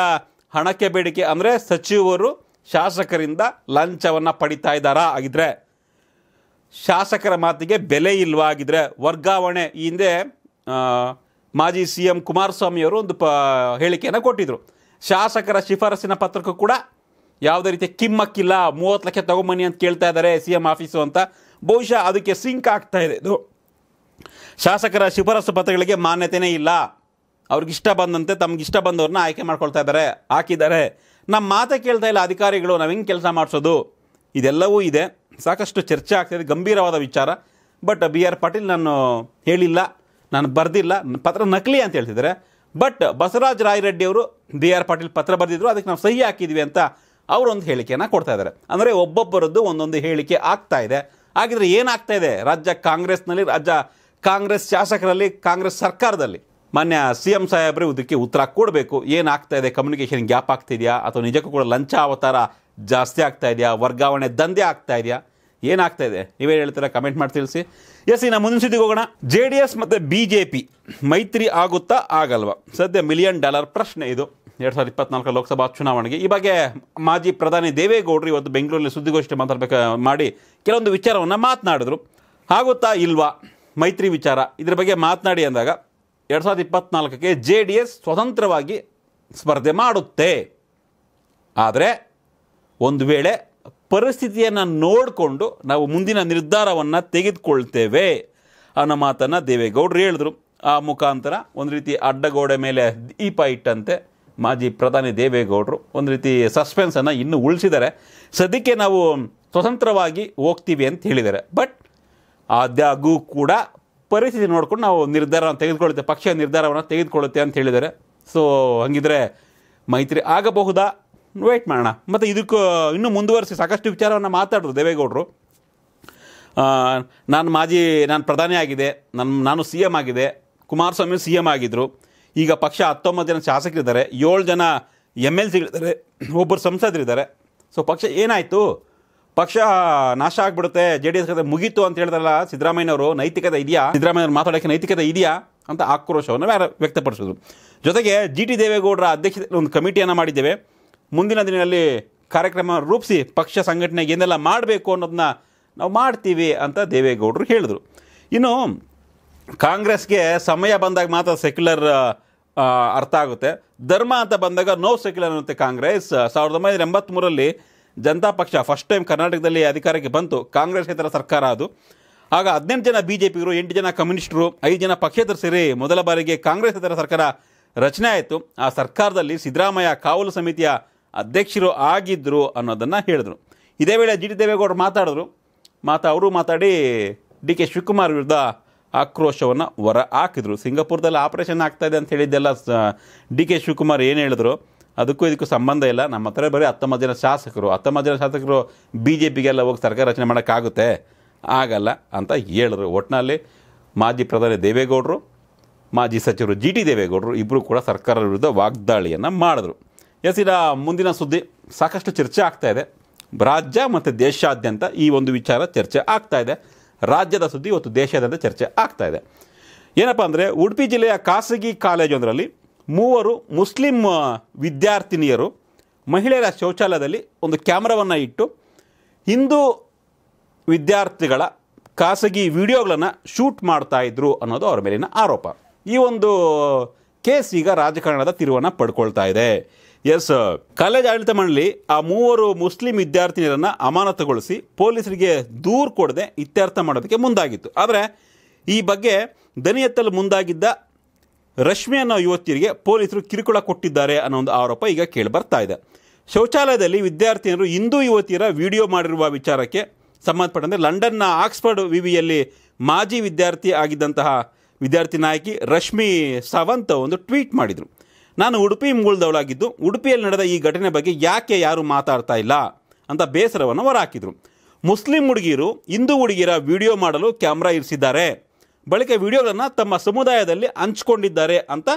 [SPEAKER 1] ಹಣಕ್ಕೆ ಬೇಡಿಕೆ ಅಂದರೆ ಸಚಿವರು ಶಾಸಕರಿಂದ ಲಂಚವನ್ನು ಪಡಿತಾ ಇದ್ದಾರಾ ಆಗಿದ್ರೆ ಶಾಸಕರ ಮಾತಿಗೆ ಬೆಲೆ ಇಲ್ವಾ ಆಗಿದ್ರೆ ವರ್ಗಾವಣೆ ಈ ಹಿಂದೆ ಮಾಜಿ ಸಿ ಎಂ ಕುಮಾರಸ್ವಾಮಿಯವರು ಒಂದು ಪ ಹೇಳಿಕೆಯನ್ನು ಕೊಟ್ಟಿದ್ದರು ಶಾಸಕರ ಶಿಫಾರಸಿನ ಪತ್ರಕ್ಕೂ ಕೂಡ ಯಾವುದೇ ರೀತಿಯ ಕಿಮ್ಮಕ್ಕಿಲ್ಲ ಮೂವತ್ತು ಲಕ್ಷ ತಗೊಂಬನ್ನಿ ಅಂತ ಕೇಳ್ತಾ ಇದ್ದಾರೆ ಸಿ ಎಂ ಆಫೀಸು ಅಂತ ಬಹುಶಃ ಅದಕ್ಕೆ ಸಿಂಕ್ ಆಗ್ತಾ ಇದೆ ಇದು ಶಾಸಕರ ಶಿಫಾರಸು ಪತ್ರಗಳಿಗೆ ಮಾನ್ಯತೆಯೇ ಇಲ್ಲ ಅವ್ರಿಗಿಷ್ಟ ಬಂದಂತೆ ಇಷ್ಟ ಬಂದವ್ರನ್ನ ಆಯ್ಕೆ ಮಾಡ್ಕೊಳ್ತಾ ಇದ್ದಾರೆ ಹಾಕಿದ್ದಾರೆ ನಮ್ಮ ಮಾತೇ ಕೇಳ್ತಾ ಇಲ್ಲ ಅಧಿಕಾರಿಗಳು ನಾವು ಹೆಂಗೆ ಕೆಲಸ ಮಾಡಿಸೋದು ಇದೆಲ್ಲವೂ ಇದೆ ಸಾಕಷ್ಟು ಚರ್ಚೆ ಆಗ್ತಾಯಿದೆ ಗಂಭೀರವಾದ ವಿಚಾರ ಬಟ್ ಬಿ ಆರ್ ಪಾಟೀಲ್ ನಾನು ಹೇಳಿಲ್ಲ ನಾನು ಬರೆದಿಲ್ಲ ಪತ್ರ ನಕಲಿ ಅಂತ ಹೇಳ್ತಿದ್ದಾರೆ ಬಟ್ ಬಸವರಾಜ ಅವರು ಬಿ ಆರ್ ಪಾಟೀಲ್ ಪತ್ರ ಬರೆದಿದ್ರು ಅದಕ್ಕೆ ನಾವು ಸಹಿ ಹಾಕಿದ್ವಿ ಅಂತ ಅವರೊಂದು ಹೇಳಿಕೆಯನ್ನು ಕೊಡ್ತಾ ಇದ್ದಾರೆ ಅಂದರೆ ಒಬ್ಬೊಬ್ಬರದ್ದು ಒಂದೊಂದು ಹೇಳಿಕೆ ಆಗ್ತಾ ಇದೆ ಹಾಗಿದ್ರೆ ಏನಾಗ್ತಾ ಇದೆ ರಾಜ್ಯ ಕಾಂಗ್ರೆಸ್ನಲ್ಲಿ ರಾಜ್ಯ ಕಾಂಗ್ರೆಸ್ ಶಾಸಕರಲ್ಲಿ ಕಾಂಗ್ರೆಸ್ ಸರ್ಕಾರದಲ್ಲಿ ಮಾನ್ಯ ಸಿ ಎಂ ಸಾಹೇಬ್ರೆ ಇದಕ್ಕೆ ಉತ್ತರ ಕೊಡಬೇಕು ಏನಾಗ್ತಾ ಇದೆ ಕಮ್ಯುನಿಕೇಷನ್ ಗ್ಯಾಪ್ ಆಗ್ತಿದೆಯಾ ಅಥವಾ ನಿಜಕ್ಕೂ ಕೂಡ ಲಂಚ ಅವತಾರ ಜಾಸ್ತಿ ಆಗ್ತಾ ಇದೆಯಾ ವರ್ಗಾವಣೆ ದಂಧೆ ಆಗ್ತಾ ಇದೆಯಾ ಏನಾಗ್ತಾ ಇದೆ ನೀವೇ ಹೇಳ್ತೀರಾ ಕಮೆಂಟ್ ಮಾಡಿ ತಿಳಿಸಿ ಎಸ್ ಇನ್ನು ಮುಂದಿನ ಸುದ್ದಿಗೆ ಹೋಗೋಣ ಜೆ ಡಿ ಎಸ್ ಮತ್ತು ಬಿ ಜೆ ಪಿ ಮೈತ್ರಿ ಆಗುತ್ತಾ ಆಗಲ್ವ ಸದ್ಯ ಮಿಲಿಯನ್ ಡಾಲರ್ ಪ್ರಶ್ನೆ ಇದು ಎರಡು ಸಾವಿರದ ಇಪ್ಪತ್ನಾಲ್ಕರ ಲೋಕಸಭಾ ಚುನಾವಣೆಗೆ ಈ ಬಗ್ಗೆ ಮಾಜಿ ಪ್ರಧಾನಿ ದೇವೇಗೌಡರು ಇವತ್ತು ಬೆಂಗಳೂರಲ್ಲಿ ಸುದ್ದಿಗೋಷ್ಠಿ ಮಾತಾಡಬೇಕು ಮಾಡಿ ಕೆಲವೊಂದು ವಿಚಾರವನ್ನು ಮಾತನಾಡಿದ್ರು ಆಗುತ್ತಾ ಇಲ್ವಾ ಮೈತ್ರಿ ವಿಚಾರ ಇದ್ರ ಬಗ್ಗೆ ಮಾತನಾಡಿ ಅಂದಾಗ ಎರಡು ಸಾವಿರದ ಇಪ್ಪತ್ನಾಲ್ಕಕ್ಕೆ ಜೆ ಡಿ ಎಸ್ ಸ್ವತಂತ್ರವಾಗಿ ಸ್ಪರ್ಧೆ ಮಾಡುತ್ತೆ ಆದರೆ ಒಂದು ವೇಳೆ ಪರಿಸ್ಥಿತಿಯನ್ನು ನೋಡಿಕೊಂಡು ನಾವು ಮುಂದಿನ ನಿರ್ಧಾರವನ್ನು ತೆಗೆದುಕೊಳ್ತೇವೆ ಅನ್ನೋ ಮಾತನ್ನು ದೇವೇಗೌಡರು ಹೇಳಿದ್ರು ಆ ಮುಖಾಂತರ ಒಂದು ರೀತಿ ಅಡ್ಡಗೋಡೆ ಮೇಲೆ ದೀಪ ಇಟ್ಟಂತೆ ಮಾಜಿ ಪ್ರಧಾನಿ ದೇವೇಗೌಡರು ಒಂದು ರೀತಿ ಸಸ್ಪೆನ್ಸನ್ನು ಇನ್ನೂ ಉಳಿಸಿದ್ದಾರೆ ಸದ್ಯಕ್ಕೆ ನಾವು ಸ್ವತಂತ್ರವಾಗಿ ಹೋಗ್ತೀವಿ ಅಂತ ಹೇಳಿದ್ದಾರೆ ಬಟ್ ಆದಾಗೂ ಕೂಡ ಪರಿಸ್ಥಿತಿ ನೋಡಿಕೊಂಡು ನಾವು ನಿರ್ಧಾರವನ್ನು ತೆಗೆದುಕೊಳ್ಳುತ್ತೆ ಪಕ್ಷ ನಿರ್ಧಾರವನ್ನು ತೆಗೆದುಕೊಳ್ಳುತ್ತೆ ಅಂತ ಹೇಳಿದ್ದಾರೆ ಸೊ ಹಾಗಿದ್ರೆ ಮೈತ್ರಿ ಆಗಬಹುದಾ ವೆಯ್ಟ್ ಮಾಡೋಣ ಮತ್ತು ಇದಕ್ಕೂ ಇನ್ನೂ ಮುಂದುವರಿಸಿ ಸಾಕಷ್ಟು ವಿಚಾರವನ್ನು ಮಾತಾಡಿದ್ರು ದೇವೇಗೌಡರು ನಾನು ಮಾಜಿ ನಾನು ಪ್ರಧಾನಿ ಆಗಿದೆ ನನ್ನ ನಾನು ಸಿ ಎಮ್ ಆಗಿದೆ ಕುಮಾರಸ್ವಾಮಿ ಸಿ ಎಮ್ ಆಗಿದ್ದರು ಈಗ ಪಕ್ಷ ಹತ್ತೊಂಬತ್ತು ಜನ ಶಾಸಕರಿದ್ದಾರೆ ಏಳು ಜನ ಎಮ್ ಎಲ್ ಸಿಗಳಿದ್ದಾರೆ ಒಬ್ಬರು ಸಂಸದರಿದ್ದಾರೆ ಸೊ ಪಕ್ಷ ಏನಾಯಿತು ಪಕ್ಷ ನಾಶ ಆಗಿಬಿಡುತ್ತೆ ಜೆ ಡಿ ಎಸ್ ಕತೆ ಮುಗೀತು ಅಂತ ಹೇಳಿದ್ರಲ್ಲ ಸಿದ್ದರಾಮಯ್ಯವರು ನೈತಿಕತೆ ಇದೆಯಾ ಸಿದ್ದರಾಮಯ್ಯವ್ರು ಮಾತಾಡೋಕ್ಕೆ ನೈತಿಕತೆ ಇದೆಯಾ ಅಂತ ಆಕ್ರೋಶವನ್ನು ವ್ಯಕ್ತಪಡಿಸಿದ್ರು ಜೊತೆಗೆ ಜಿ ಟಿ ದೇವೇಗೌಡರ ಅಧ್ಯಕ್ಷತೆಯಲ್ಲಿ ಒಂದು ಕಮಿಟಿಯನ್ನು ಮಾಡಿದ್ದೇವೆ ಮುಂದಿನ ದಿನದಲ್ಲಿ ಕಾರ್ಯಕ್ರಮ ರೂಪಿಸಿ ಪಕ್ಷ ಸಂಘಟನೆಗೆ ಏನೆಲ್ಲ ಮಾಡಬೇಕು ಅನ್ನೋದನ್ನ ನಾವು ಮಾಡ್ತೀವಿ ಅಂತ ದೇವೇಗೌಡರು ಹೇಳಿದರು ಇನ್ನು ಕಾಂಗ್ರೆಸ್ಗೆ ಸಮಯ ಬಂದಾಗ ಮಾತ್ರ ಸೆಕ್ಯುಲರ್ ಅರ್ಥ ಆಗುತ್ತೆ ಧರ್ಮ ಅಂತ ಬಂದಾಗ ನೋ ಸೆಕ್ಯುಲರ್ ಅನ್ನುತ್ತೆ ಕಾಂಗ್ರೆಸ್ ಸಾವಿರದ ಒಂಬೈನೂರ ಎಂಬತ್ತ್ಮೂರಲ್ಲಿ ಜನತಾ ಪಕ್ಷ ಫಸ್ಟ್ ಟೈಮ್ ಕರ್ನಾಟಕದಲ್ಲಿ ಅಧಿಕಾರಕ್ಕೆ ಬಂತು ಕಾಂಗ್ರೆಸ್ ಇತರ ಸರ್ಕಾರ ಅದು ಆಗ ಹದಿನೆಂಟು ಜನ ಬಿ ಜೆ ಪಿಗರು ಎಂಟು ಜನ ಕಮ್ಯುನಿಸ್ಟರು ಐದು ಜನ ಪಕ್ಷೇತರು ಸೇರಿ ಮೊದಲ ಬಾರಿಗೆ ಕಾಂಗ್ರೆಸ್ ಇತರ ಸರ್ಕಾರ ರಚನೆ ಆಯಿತು ಆ ಸರ್ಕಾರದಲ್ಲಿ ಸಿದ್ದರಾಮಯ್ಯ ಕಾವಲು ಸಮಿತಿಯ ಅಧ್ಯಕ್ಷರು ಆಗಿದ್ದರು ಅನ್ನೋದನ್ನು ಹೇಳಿದರು ಇದೇ ವೇಳೆ ಜಿ ಡಿ ದೇವೇಗೌಡರು ಮಾತಾಡಿದ್ರು ಮಾತಾ ಅವರು ಮಾತಾಡಿ ಡಿ ಕೆ ಶಿವಕುಮಾರ್ ವಿರುದ್ಧ ಆಕ್ರೋಶವನ್ನು ಹೊರ ಹಾಕಿದ್ರು ಸಿಂಗಾಪುರದಲ್ಲಿ ಆಗ್ತಾ ಇದೆ ಅಂತ ಹೇಳಿದ್ದೆಲ್ಲ ಡಿ ಕೆ ಶಿವಕುಮಾರ್ ಏನು ಹೇಳಿದ್ರು ಅದಕ್ಕೂ ಇದಕ್ಕೂ ಸಂಬಂಧ ಇಲ್ಲ ನಮ್ಮ ಹತ್ರ ಬರೀ ಹತ್ತೊಂಬತ್ತು ಜನ ಶಾಸಕರು ಹತ್ತೊಂಬತ್ತು ಜನ ಶಾಸಕರು ಬಿ ಜೆ ಪಿಗೆಲ್ಲ ಹೋಗಿ ಸರ್ಕಾರ ರಚನೆ ಮಾಡೋಕ್ಕಾಗುತ್ತೆ ಆಗಲ್ಲ ಅಂತ ಹೇಳಿದ್ರು ಒಟ್ಟಿನಲ್ಲಿ ಮಾಜಿ ಪ್ರಧಾನಿ ದೇವೇಗೌಡರು ಮಾಜಿ ಸಚಿವರು ಜಿ ಟಿ ದೇವೇಗೌಡರು ಇಬ್ಬರು ಕೂಡ ಸರ್ಕಾರ ವಿರುದ್ಧ ವಾಗ್ದಾಳಿಯನ್ನು ಮಾಡಿದ್ರು ಎಸ್ ಮುಂದಿನ ಸುದ್ದಿ ಸಾಕಷ್ಟು ಚರ್ಚೆ ಆಗ್ತಾಯಿದೆ ರಾಜ್ಯ ಮತ್ತು ದೇಶಾದ್ಯಂತ ಈ ಒಂದು ವಿಚಾರ ಚರ್ಚೆ ಆಗ್ತಾಯಿದೆ ರಾಜ್ಯದ ಸುದ್ದಿ ಇವತ್ತು ದೇಶಾದ್ಯಂತ ಚರ್ಚೆ ಆಗ್ತಾ ಇದೆ ಏನಪ್ಪ ಅಂದರೆ ಉಡುಪಿ ಜಿಲ್ಲೆಯ ಖಾಸಗಿ ಕಾಲೇಜೊಂದರಲ್ಲಿ ಮೂವರು ಮುಸ್ಲಿಂ ವಿದ್ಯಾರ್ಥಿನಿಯರು ಮಹಿಳೆಯರ ಶೌಚಾಲಯದಲ್ಲಿ ಒಂದು ಕ್ಯಾಮ್ರಾವನ್ನು ಇಟ್ಟು ಹಿಂದೂ ವಿದ್ಯಾರ್ಥಿಗಳ ಖಾಸಗಿ ವಿಡಿಯೋಗಳನ್ನು ಶೂಟ್ ಮಾಡ್ತಾ ಇದ್ರು ಅನ್ನೋದು ಅವರ ಮೇಲಿನ ಆರೋಪ ಈ ಒಂದು ಕೇಸ್ ಈಗ ರಾಜಕಾರಣದ ತಿರುವನ್ನು ಪಡ್ಕೊಳ್ತಾ ಇದೆ ಎಸ್ ಕಾಲೇಜ್ ಆಡಳಿತ ಮಂಡಳಿ ಆ ಮೂವರು ಮುಸ್ಲಿಂ ವಿದ್ಯಾರ್ಥಿನಿಯರನ್ನ ಅಮಾನತುಗೊಳಿಸಿ ಪೊಲೀಸರಿಗೆ ದೂರು ಕೊಡದೆ ಇತ್ಯರ್ಥ ಮಾಡೋದಕ್ಕೆ ಮುಂದಾಗಿತ್ತು ಆದರೆ ಈ ಬಗ್ಗೆ ದನಿ ಎತ್ತಲು ಮುಂದಾಗಿದ್ದ ರಶ್ಮಿ ಅನ್ನೋ ಯುವತಿಯರಿಗೆ ಪೊಲೀಸರು ಕಿರುಕುಳ ಕೊಟ್ಟಿದ್ದಾರೆ ಅನ್ನೋ ಒಂದು ಆರೋಪ ಈಗ ಕೇಳಿ ಬರ್ತಾ ಇದೆ ಶೌಚಾಲಯದಲ್ಲಿ ವಿದ್ಯಾರ್ಥಿನಿಯರು ಹಿಂದೂ ಯುವತಿಯರ ವಿಡಿಯೋ ಮಾಡಿರುವ ವಿಚಾರಕ್ಕೆ ಸಂಬಂಧಪಟ್ಟಂತೆ ಲಂಡನ್ನ ಆಕ್ಸ್ಫರ್ಡ್ ವಿವಿಯಲ್ಲಿ ಮಾಜಿ ವಿದ್ಯಾರ್ಥಿ ಆಗಿದ್ದಂತಹ ವಿದ್ಯಾರ್ಥಿ ನಾಯಕಿ ರಶ್ಮಿ ಸಾವಂತ್ ಒಂದು ಟ್ವೀಟ್ ಮಾಡಿದರು ನಾನು ಉಡುಪಿ ಮೂಲದವಳಾಗಿದ್ದು ಉಡುಪಿಯಲ್ಲಿ ನಡೆದ ಈ ಘಟನೆ ಬಗ್ಗೆ ಯಾಕೆ ಯಾರು ಮಾತಾಡ್ತಾ ಇಲ್ಲ ಅಂತ ಬೇಸರವನ್ನು ಹೊರಹಾಕಿದರು ಮುಸ್ಲಿಂ ಹುಡುಗಿಯರು ಹಿಂದೂ ಹುಡುಗಿಯರ ವಿಡಿಯೋ ಮಾಡಲು ಕ್ಯಾಮ್ರಾ ಇರಿಸಿದ್ದಾರೆ ಬಳಿಕ ವಿಡಿಯೋಗಳನ್ನು ತಮ್ಮ ಸಮುದಾಯದಲ್ಲಿ ಹಂಚ್ಕೊಂಡಿದ್ದಾರೆ ಅಂತ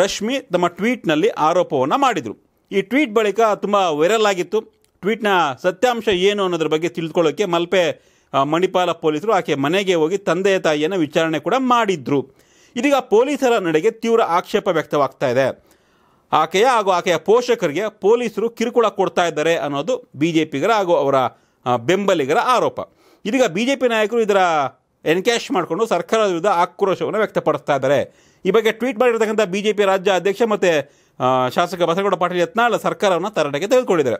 [SPEAKER 1] ರಶ್ಮಿ ತಮ್ಮ ಟ್ವೀಟ್ನಲ್ಲಿ ಆರೋಪವನ್ನು ಮಾಡಿದರು ಈ ಟ್ವೀಟ್ ಬಳಿಕ ತುಂಬ ವೈರಲ್ ಆಗಿತ್ತು ಟ್ವೀಟ್ನ ಸತ್ಯಾಂಶ ಏನು ಅನ್ನೋದ್ರ ಬಗ್ಗೆ ತಿಳಿದುಕೊಳ್ಳೋಕ್ಕೆ ಮಲ್ಪೆ ಮಣಿಪಾಲ ಪೊಲೀಸರು ಆಕೆ ಮನೆಗೆ ಹೋಗಿ ತಂದೆ ತಾಯಿಯನ್ನು ವಿಚಾರಣೆ ಕೂಡ ಮಾಡಿದ್ರು ಇದೀಗ ಪೊಲೀಸರ ನಡೆಗೆ ತೀವ್ರ ಆಕ್ಷೇಪ ವ್ಯಕ್ತವಾಗ್ತಾ ಇದೆ ಆಕೆಯ ಹಾಗೂ ಆಕೆಯ ಪೋಷಕರಿಗೆ ಪೊಲೀಸರು ಕಿರುಕುಳ ಕೊಡ್ತಾ ಇದ್ದಾರೆ ಅನ್ನೋದು ಬಿ ಜೆ ಪಿಗರ ಹಾಗೂ ಅವರ ಬೆಂಬಲಿಗರ ಆರೋಪ ಇದೀಗ ಬಿ ಜೆ ಪಿ ನಾಯಕರು ಇದರ ಎನ್ಕ್ಯಾಶ್ ಮಾಡಿಕೊಂಡು ಸರ್ಕಾರದ ವಿರುದ್ಧ ಆಕ್ರೋಶವನ್ನು ವ್ಯಕ್ತಪಡಿಸ್ತಾ ಇದ್ದಾರೆ ಈ ಬಗ್ಗೆ ಟ್ವೀಟ್ ಮಾಡಿರ್ತಕ್ಕಂಥ ಬಿ ಜೆ ಪಿ ರಾಜ್ಯ ಅಧ್ಯಕ್ಷ ಮತ್ತು ಶಾಸಕ ಬಸನಗೌಡ ಪಾಟೀಲ್ ಯತ್ನಾಳ್ ಸರ್ಕಾರವನ್ನು ತರಾಟೆಗೆ ತೆಗೆದುಕೊಂಡಿದ್ದಾರೆ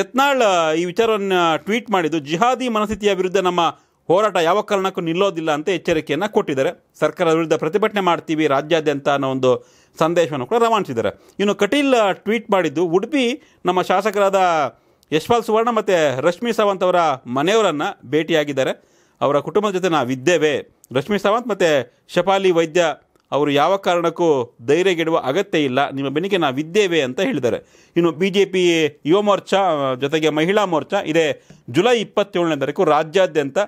[SPEAKER 1] ಯತ್ನಾಳ್ ಈ ವಿಚಾರವನ್ನು ಟ್ವೀಟ್ ಮಾಡಿದ್ದು ಜಿಹಾದಿ ಮನಸ್ಥಿತಿಯ ವಿರುದ್ಧ ನಮ್ಮ ಹೋರಾಟ ಯಾವ ಕಾರಣಕ್ಕೂ ನಿಲ್ಲೋದಿಲ್ಲ ಅಂತ ಎಚ್ಚರಿಕೆಯನ್ನು ಕೊಟ್ಟಿದ್ದಾರೆ ಸರ್ಕಾರದ ವಿರುದ್ಧ ಪ್ರತಿಭಟನೆ ಮಾಡ್ತೀವಿ ರಾಜ್ಯಾದ್ಯಂತ ಅನ್ನೋ ಒಂದು ಸಂದೇಶವನ್ನು ಕೂಡ ರವಾನಿಸಿದ್ದಾರೆ ಇನ್ನು ಕಟೀಲ್ ಟ್ವೀಟ್ ಮಾಡಿದ್ದು ಉಡುಪಿ ನಮ್ಮ ಶಾಸಕರಾದ ಯಶ್ವಾಲ್ ಸುವರ್ಣ ಮತ್ತು ರಶ್ಮಿ ಸಾವಂತ್ ಅವರ ಮನೆಯವರನ್ನು ಭೇಟಿಯಾಗಿದ್ದಾರೆ ಅವರ ಕುಟುಂಬದ ಜೊತೆ ನಾವಿದ್ದೇವೆ ರಶ್ಮಿ ಸಾವಂತ್ ಮತ್ತು ಶಪಾಲಿ ವೈದ್ಯ ಅವರು ಯಾವ ಕಾರಣಕ್ಕೂ ಧೈರ್ಯಗೆಡುವ ಅಗತ್ಯ ಇಲ್ಲ ನಿಮ್ಮ ಬೆನ್ನಿಗೆ ಇದ್ದೇವೆ ಅಂತ ಹೇಳಿದ್ದಾರೆ ಇನ್ನು ಬಿ ಜೆ ಪಿ ಯುವ ಮೋರ್ಚಾ ಜೊತೆಗೆ ಮಹಿಳಾ ಮೋರ್ಚಾ ಇದೇ ಜುಲೈ ಇಪ್ಪತ್ತೇಳನೇ ತಾರೀಕು ರಾಜ್ಯಾದ್ಯಂತ